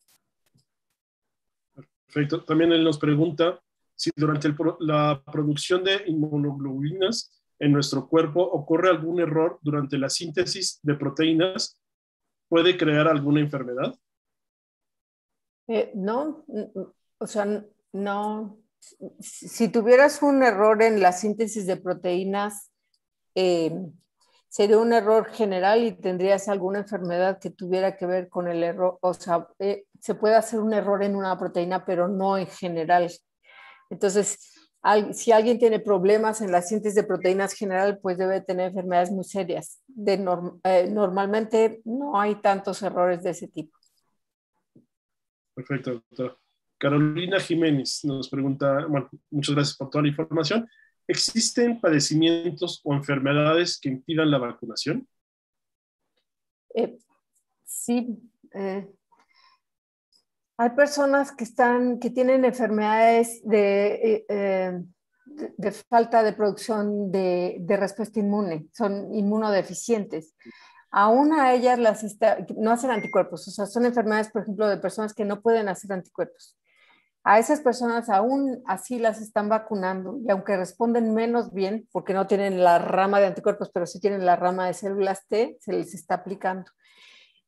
Perfecto. También él nos pregunta si durante la producción de inmunoglobulinas en nuestro cuerpo ocurre algún error durante la síntesis de proteínas, ¿puede crear alguna enfermedad? Eh, no, o sea, no. Si tuvieras un error en la síntesis de proteínas, em, sería un error general y tendrías alguna enfermedad que tuviera que ver con el error. O sea, eh, se puede hacer un error en una proteína, pero no en general. Entonces, si alguien tiene problemas en la síntesis de proteínas general, pues debe tener enfermedades muy serias. Eh, normalmente no hay tantos errores de ese tipo. Perfecto, doctor. Carolina Jiménez nos pregunta, bueno, muchas gracias por toda la información. ¿Existen padecimientos o enfermedades que impidan la vacunación? Eh, sí. Eh, hay personas que, están, que tienen enfermedades de, eh, falta de producción de, respuesta inmune, son inmunodeficientes. Aún a ellas las no hacen anticuerpos, o sea, son enfermedades, por ejemplo, de personas que no pueden hacer anticuerpos. A esas personas aún así las están vacunando y aunque responden menos bien, porque no tienen la rama de anticuerpos, pero sí tienen la rama de células T, se les está aplicando.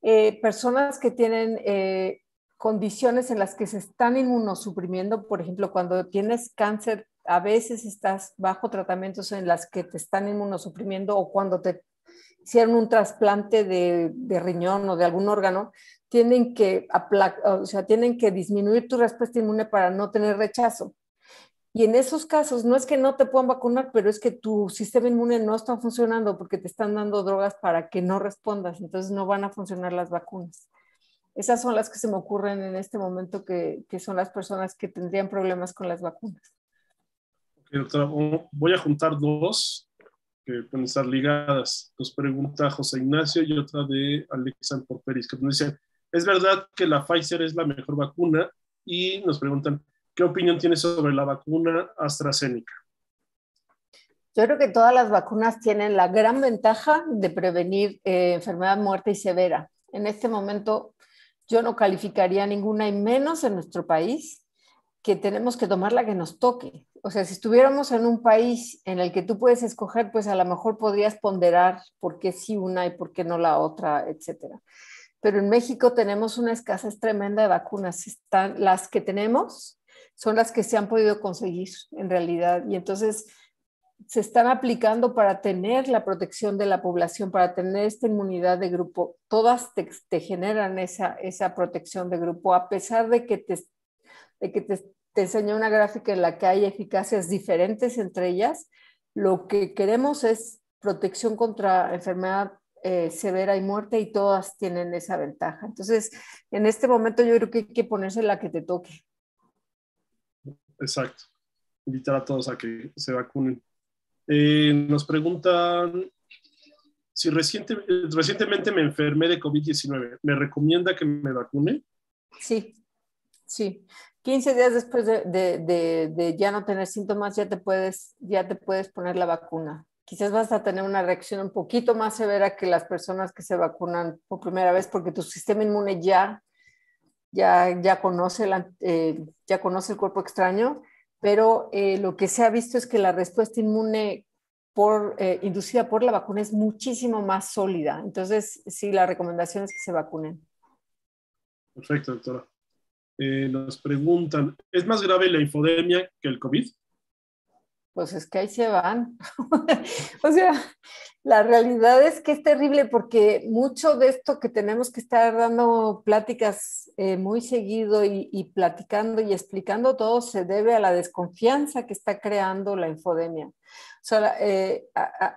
Eh, personas que tienen eh, condiciones en las que se están inmunosuprimiendo, por ejemplo, cuando tienes cáncer, a veces estás bajo tratamientos en las que te están inmunosuprimiendo o cuando te hicieron un trasplante de riñón o de algún órgano, tienen que, o sea, tienen que disminuir tu respuesta inmune para no tener rechazo. Y en esos casos, no es que no te puedan vacunar, pero es que tu sistema inmune no está funcionando porque te están dando drogas para que no respondas, entonces no van a funcionar las vacunas. Esas son las que se me ocurren en este momento que, que son las personas que tendrían problemas con las vacunas. voy a juntar dos que pueden estar ligadas. Nos pregunta José Ignacio y otra de Alexander Porperis, que nos dice, es verdad que la Pfizer es la mejor vacuna y nos preguntan, ¿qué opinión tienes sobre la vacuna AstraZeneca? Yo creo que todas las vacunas tienen la gran ventaja de prevenir eh, enfermedad, muerta y severa. En este momento yo no calificaría ninguna y menos en nuestro país que tenemos que tomar la que nos toque. O sea, si estuviéramos en un país en el que tú puedes escoger, pues a lo mejor podrías ponderar por qué sí una y por qué no la otra, etcétera pero en México tenemos una escasez tremenda de vacunas. Están, las que tenemos son las que se han podido conseguir en realidad y entonces se están aplicando para tener la protección de la población, para tener esta inmunidad de grupo. Todas te, generan esa, esa protección de grupo, a pesar de que, te, de que te, te una gráfica en la que hay eficacias diferentes entre ellas. Lo que queremos es protección contra enfermedad eh, severa y muerte y todas tienen esa ventaja. Entonces, en este momento yo creo que hay que ponerse la que te toque. Exacto. Invitar a todos a que se vacunen. Eh, nos preguntan si recientemente me enfermé de COVID-19. ¿Me recomienda que me vacune? Sí, sí. 15 días después de, de, ya no tener síntomas, ya te, puedes, ya te puedes poner la vacuna quizás vas a tener una reacción un poquito más severa que las personas que se vacunan por primera vez porque tu sistema inmune ya, ya, ya, conoce, la, eh, ya conoce el cuerpo extraño, pero eh, lo que se ha visto es que la respuesta inmune por, eh, inducida por la vacuna es muchísimo más sólida. Entonces, sí, la recomendación es que se vacunen. Perfecto, doctora. nos preguntan, ¿es más grave la infodemia que el COVID? pues es que ahí se van. o sea, la realidad es que es terrible porque mucho de esto que tenemos que estar dando pláticas eh, muy seguido y, platicando y explicando todo se debe a la desconfianza que está creando la infodemia. O sea, eh,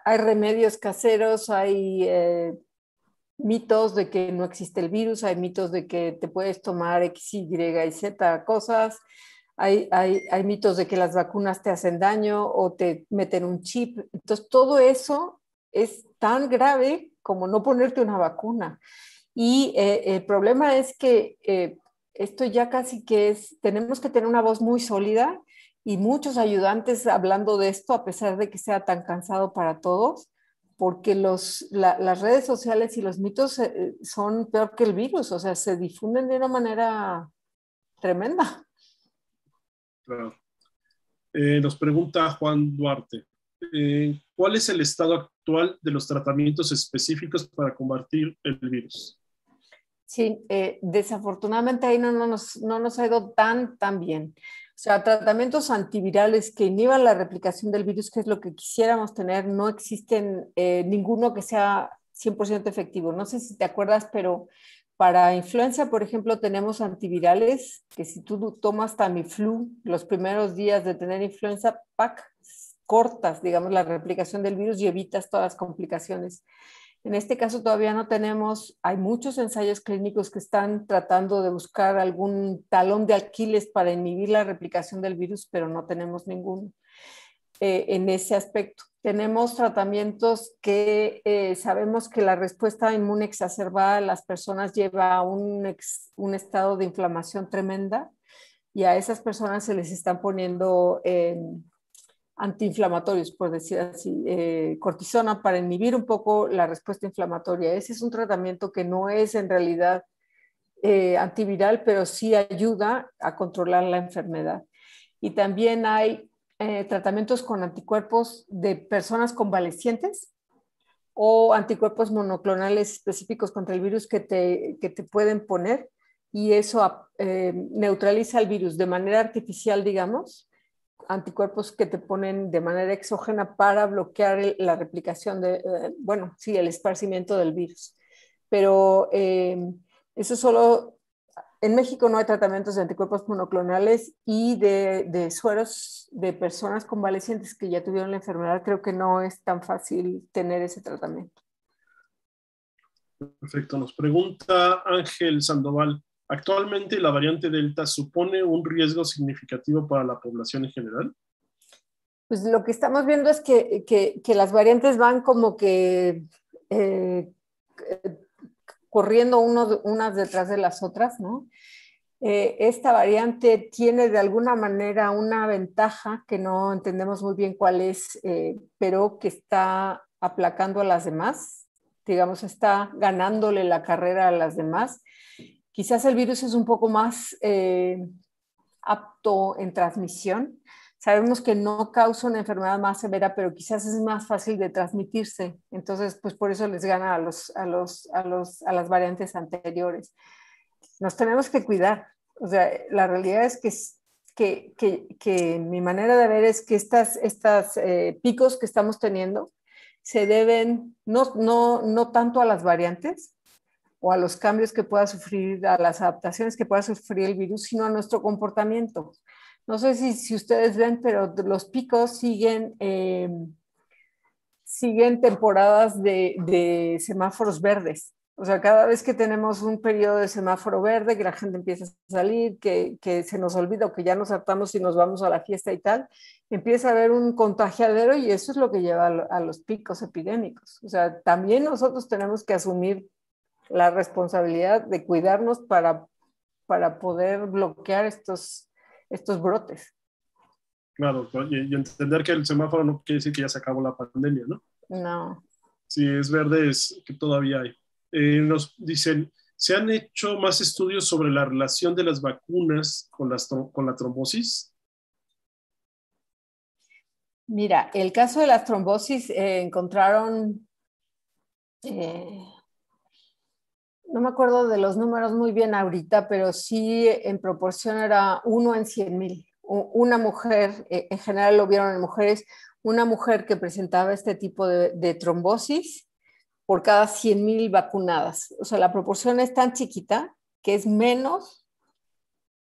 hay remedios caseros, hay... Eh, mitos de que no existe el virus, hay mitos de que te puedes tomar X, Y y Z cosas, hay, hay, mitos de que las vacunas te hacen daño o te meten un chip. Entonces, todo eso es tan grave como no ponerte una vacuna. Y eh, el problema es que eh, esto ya casi que es, tenemos que tener una voz muy sólida y muchos ayudantes hablando de esto, a pesar de que sea tan cansado para todos, porque los, las redes sociales y los mitos eh, son peor que el virus, o sea, se difunden de una manera tremenda. Eh, nos pregunta Juan Duarte, eh, ¿cuál es el estado actual de los tratamientos específicos para combatir el virus? Sí, eh, desafortunadamente ahí no, nos, no, ha ido tan, tan bien. O sea, tratamientos antivirales que inhiban la replicación del virus, que es lo que quisiéramos tener, no existen ninguno que sea 100% efectivo. No sé si te acuerdas, pero para influenza, por ejemplo, tenemos antivirales, que si tú tomas Tamiflu los primeros días de tener influenza, cortas, digamos, la replicación del virus y evitas todas las complicaciones. En este caso todavía no tenemos, hay muchos ensayos clínicos que están tratando de buscar algún talón de Aquiles para inhibir la replicación del virus, pero no tenemos ninguno eh, en ese aspecto. Tenemos tratamientos que eh, sabemos que la respuesta inmune exacerbada de las personas lleva a un, un estado de inflamación tremenda y a esas personas se les están poniendo eh, antiinflamatorios, por decir así, eh, cortisona para inhibir un poco la respuesta inflamatoria. Ese es un tratamiento que no es en realidad antiviral, pero sí ayuda a controlar la enfermedad. Y también hay eh, tratamientos con anticuerpos de personas convalecientes o anticuerpos monoclonales específicos contra el virus que te, te pueden poner y eso ah, eh, neutraliza el virus de manera artificial, digamos, anticuerpos que te ponen de manera exógena para bloquear la replicación de, eh, bueno, sí, el esparcimiento del virus. Pero eso solo en México no hay tratamientos de anticuerpos monoclonales y de, sueros de personas convalecientes que ya tuvieron la enfermedad. Creo que no es tan fácil tener ese tratamiento. Perfecto. Nos pregunta Ángel Sandoval. ¿Actualmente la variante Delta supone un riesgo significativo para la población en general? Pues lo que estamos viendo es que, las variantes van como que eh, corriendo unas detrás de las otras, ¿no? Eh, esta variante tiene de alguna manera una ventaja que no entendemos muy bien cuál es, eh, pero que está aplacando a las demás, digamos, está ganándole la carrera a las demás. Quizás el virus es un poco más eh, apto en transmisión, Sabemos que no causa una enfermedad más severa, pero quizás es más fácil de transmitirse. Entonces, pues por eso les gana a, los, a, los, a, los, a las variantes anteriores. Nos tenemos que cuidar. O sea, la realidad es que que, que, que, mi manera de ver es que estas, estas eh, picos que estamos teniendo se deben no, no, no, tanto a las variantes o a los cambios que pueda sufrir, a las adaptaciones que pueda sufrir el virus, sino a nuestro comportamiento no sé si, si ustedes ven, pero los picos siguen, em, siguen temporadas de, semáforos verdes. O sea, cada vez que tenemos un periodo de semáforo verde, que la gente empieza a salir, que, se nos olvida o que ya nos hartamos y nos vamos a la fiesta y tal, empieza a haber un contagiadero y eso es lo que lleva a los picos epidémicos. O sea, también nosotros tenemos que asumir la responsabilidad de cuidarnos para, para poder bloquear estos, estos brotes. Claro, y, entender que el semáforo no quiere decir que ya se acabó la pandemia, ¿no? No. Si es verde, es que todavía hay. Eh, nos dicen, ¿se han hecho más estudios sobre la relación de las vacunas con, las, con la trombosis? Mira, el caso de la trombosis eh, encontraron eh, no me acuerdo de los números muy bien ahorita, pero sí en proporción era uno en cien mil. Una mujer, e, en general lo vieron en mujeres, una mujer que presentaba este tipo de, trombosis por cada 100 mil vacunadas. O sea, la proporción es tan chiquita que es menos,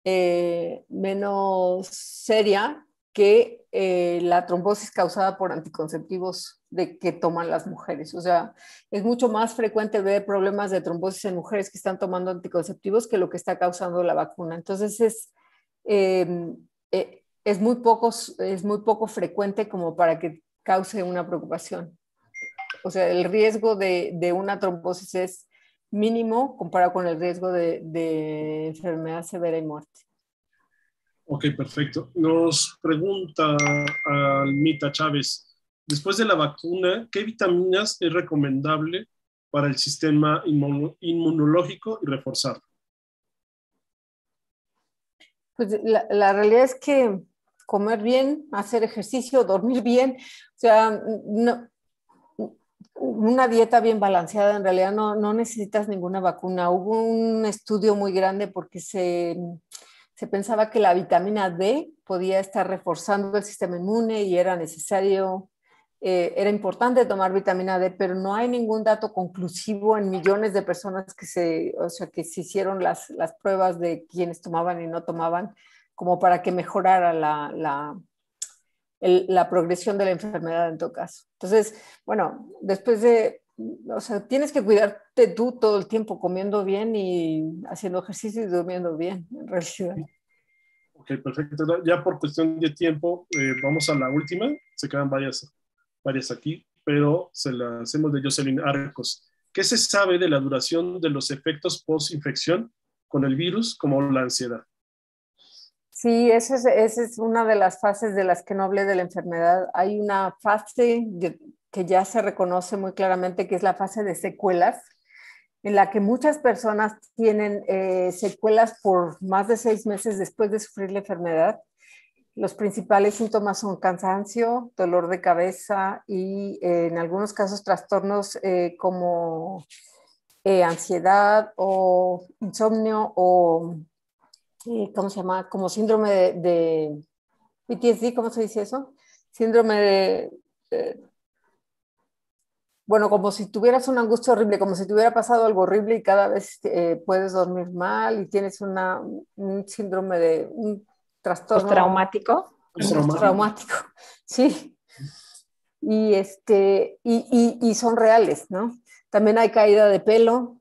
eh, menos seria que eh, la trombosis causada por anticonceptivos de que toman las mujeres. O sea, es mucho más frecuente ver problemas de trombosis en mujeres que están tomando anticonceptivos que lo que está causando la vacuna. Entonces es, em, e, es, muy, poco, es muy poco frecuente como para que cause una preocupación. O sea, el riesgo de, de una trombosis es mínimo comparado con el riesgo de, de enfermedad severa y muerte. Ok, perfecto. Nos pregunta Almita Chávez, Después de la vacuna, ¿qué vitaminas es recomendable para el sistema inmunológico y reforzarlo? Pues la, realidad es que comer bien, hacer ejercicio, dormir bien, o sea, una dieta bien balanceada, en realidad no, necesitas ninguna vacuna. Hubo un estudio muy grande porque se pensaba que la vitamina D podía estar reforzando el sistema inmune y era necesario eh, era importante tomar vitamina D, pero no hay ningún dato conclusivo en millones de personas que se, o sea, que se hicieron las, las pruebas de quienes tomaban y no tomaban, como para que mejorara la, la, progresión de la enfermedad en todo caso. Entonces, bueno, después de o sea, tienes que cuidarte tú todo el tiempo comiendo bien y haciendo ejercicio y durmiendo bien, en realidad. Ok, perfecto. Ya por cuestión de tiempo, eh, vamos a la última. Se quedan varias varias aquí, pero se la hacemos de Jocelyn Arcos. ¿Qué se sabe de la duración de los efectos post-infección con el virus como la ansiedad? Sí, esa es, una de las fases de las que no hablé de la enfermedad. Hay una fase que ya se reconoce muy claramente, que es la fase de secuelas, en la que muchas personas tienen eh, secuelas por más de seis meses después de sufrir la enfermedad. Los principales síntomas son cansancio, dolor de cabeza y eh, en algunos casos trastornos eh, como eh, ansiedad o insomnio o, ¿cómo se llama? Como síndrome de, PTSD, ¿cómo se dice eso? Síndrome de, bueno, como si tuvieras una angustia horrible, como si te hubiera pasado algo horrible y cada vez puedes dormir mal y tienes un síndrome de un trastorno pues pues traumático. Traumático. Sí. Y, este, y, son reales, ¿no? También hay caída de pelo.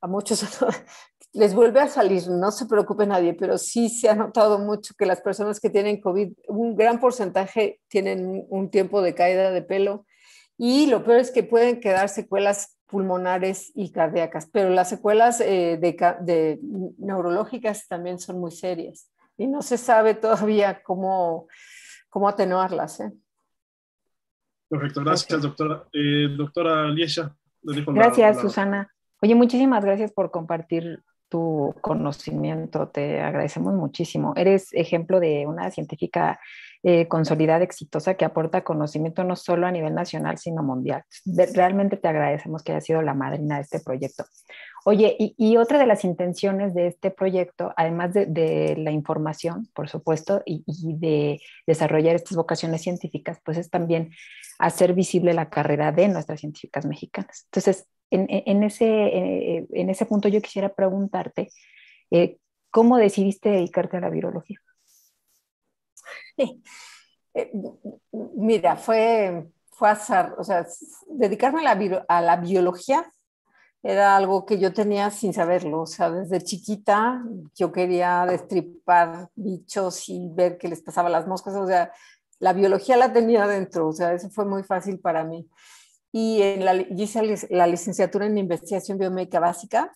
A muchos les vuelve a salir, no se preocupe nadie, pero sí se ha notado mucho que las personas que tienen COVID, un gran porcentaje tienen un tiempo de caída de pelo y lo peor es que pueden quedar secuelas pulmonares y cardíacas, pero las secuelas eh, de, de, neurológicas también son muy serias y no se sabe todavía cómo, cómo atenuarlas. ¿eh? Perfecto, gracias, doctora. Eh, doctora Liesha. Gracias, Susana. Oye, muchísimas gracias por compartir tu conocimiento, te agradecemos muchísimo. Eres ejemplo de una científica eh, consolidada, exitosa, que aporta conocimiento no solo a nivel nacional, sino mundial. realmente te agradecemos que hayas sido la madrina de este proyecto. Oye, y, otra de las intenciones de este proyecto, además de, la información, por supuesto, y, de desarrollar estas vocaciones científicas, pues es también hacer visible la carrera de nuestras científicas mexicanas. Entonces, en, ese, en ese punto yo quisiera preguntarte, eh, ¿cómo decidiste dedicarte a la virología? Eh, mira, fue, fue azar, o sea, dedicarme a la, biología era algo que yo tenía sin saberlo, o sea, desde chiquita yo quería destripar bichos y ver qué les pasaba a las moscas, o sea, la biología la tenía adentro, o sea, eso fue muy fácil para mí. Y en la, hice la licenciatura en investigación biomédica básica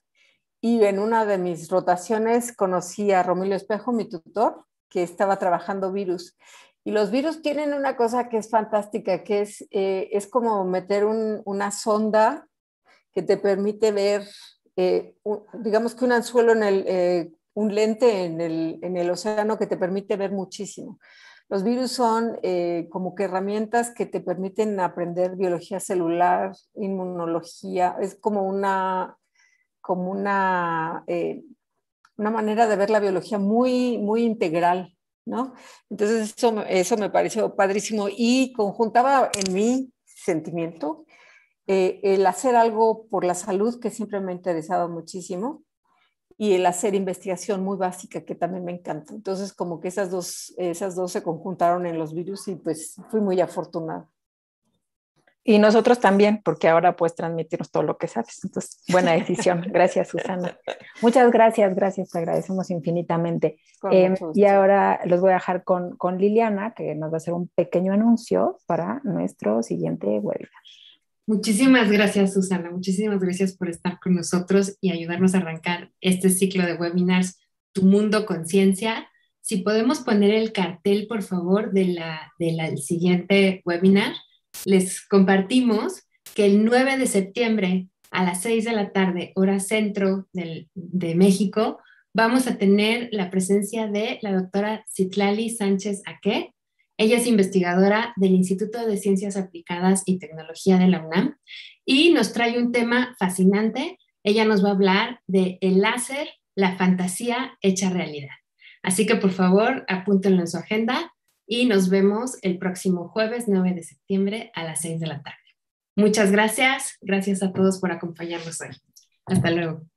y en una de mis rotaciones conocí a Romilio Espejo, mi tutor, que estaba trabajando virus. Y los virus tienen una cosa que es fantástica, que es, eh, es como meter una sonda que te permite ver, eh, digamos que un anzuelo en eh, un lente en el, océano que te permite ver muchísimo. Los virus son como que herramientas que te permiten aprender biología celular, inmunología, es como una, como una una manera de ver la biología muy, muy integral, ¿no? Entonces eso, eso me pareció padrísimo y conjuntaba en mi sentimiento eh, el hacer algo por la salud que siempre me ha interesado muchísimo y el hacer investigación muy básica que también me encanta. Entonces como que esas dos, esas dos se conjuntaron en los virus y pues fui muy afortunada. Y nosotros también, porque ahora puedes transmitirnos todo lo que sabes. Entonces, buena decisión. Gracias, Susana. Muchas gracias, gracias, te agradecemos infinitamente. Em, y ahora los voy a dejar con, Liliana, que nos va a hacer un pequeño anuncio para nuestro siguiente webinar. Muchísimas gracias, Susana. Muchísimas gracias por estar con nosotros y ayudarnos a arrancar este ciclo de webinars Tu Mundo Conciencia. Si podemos poner el cartel, por favor, del de la, siguiente webinar les compartimos que el 9 de septiembre a las 6 de la tarde, hora centro de México, vamos a tener la presencia de la doctora Citlali Sánchez aqué Ella es investigadora del Instituto de Ciencias Aplicadas y Tecnología de la UNAM y nos trae un tema fascinante. Ella nos va a hablar de el láser, la fantasía hecha realidad. Así que por favor, apúntenlo en su agenda y nos vemos el próximo jueves 9 de septiembre a las 6 de la tarde. Muchas gracias. Gracias a todos por acompañarnos hoy. Hasta luego.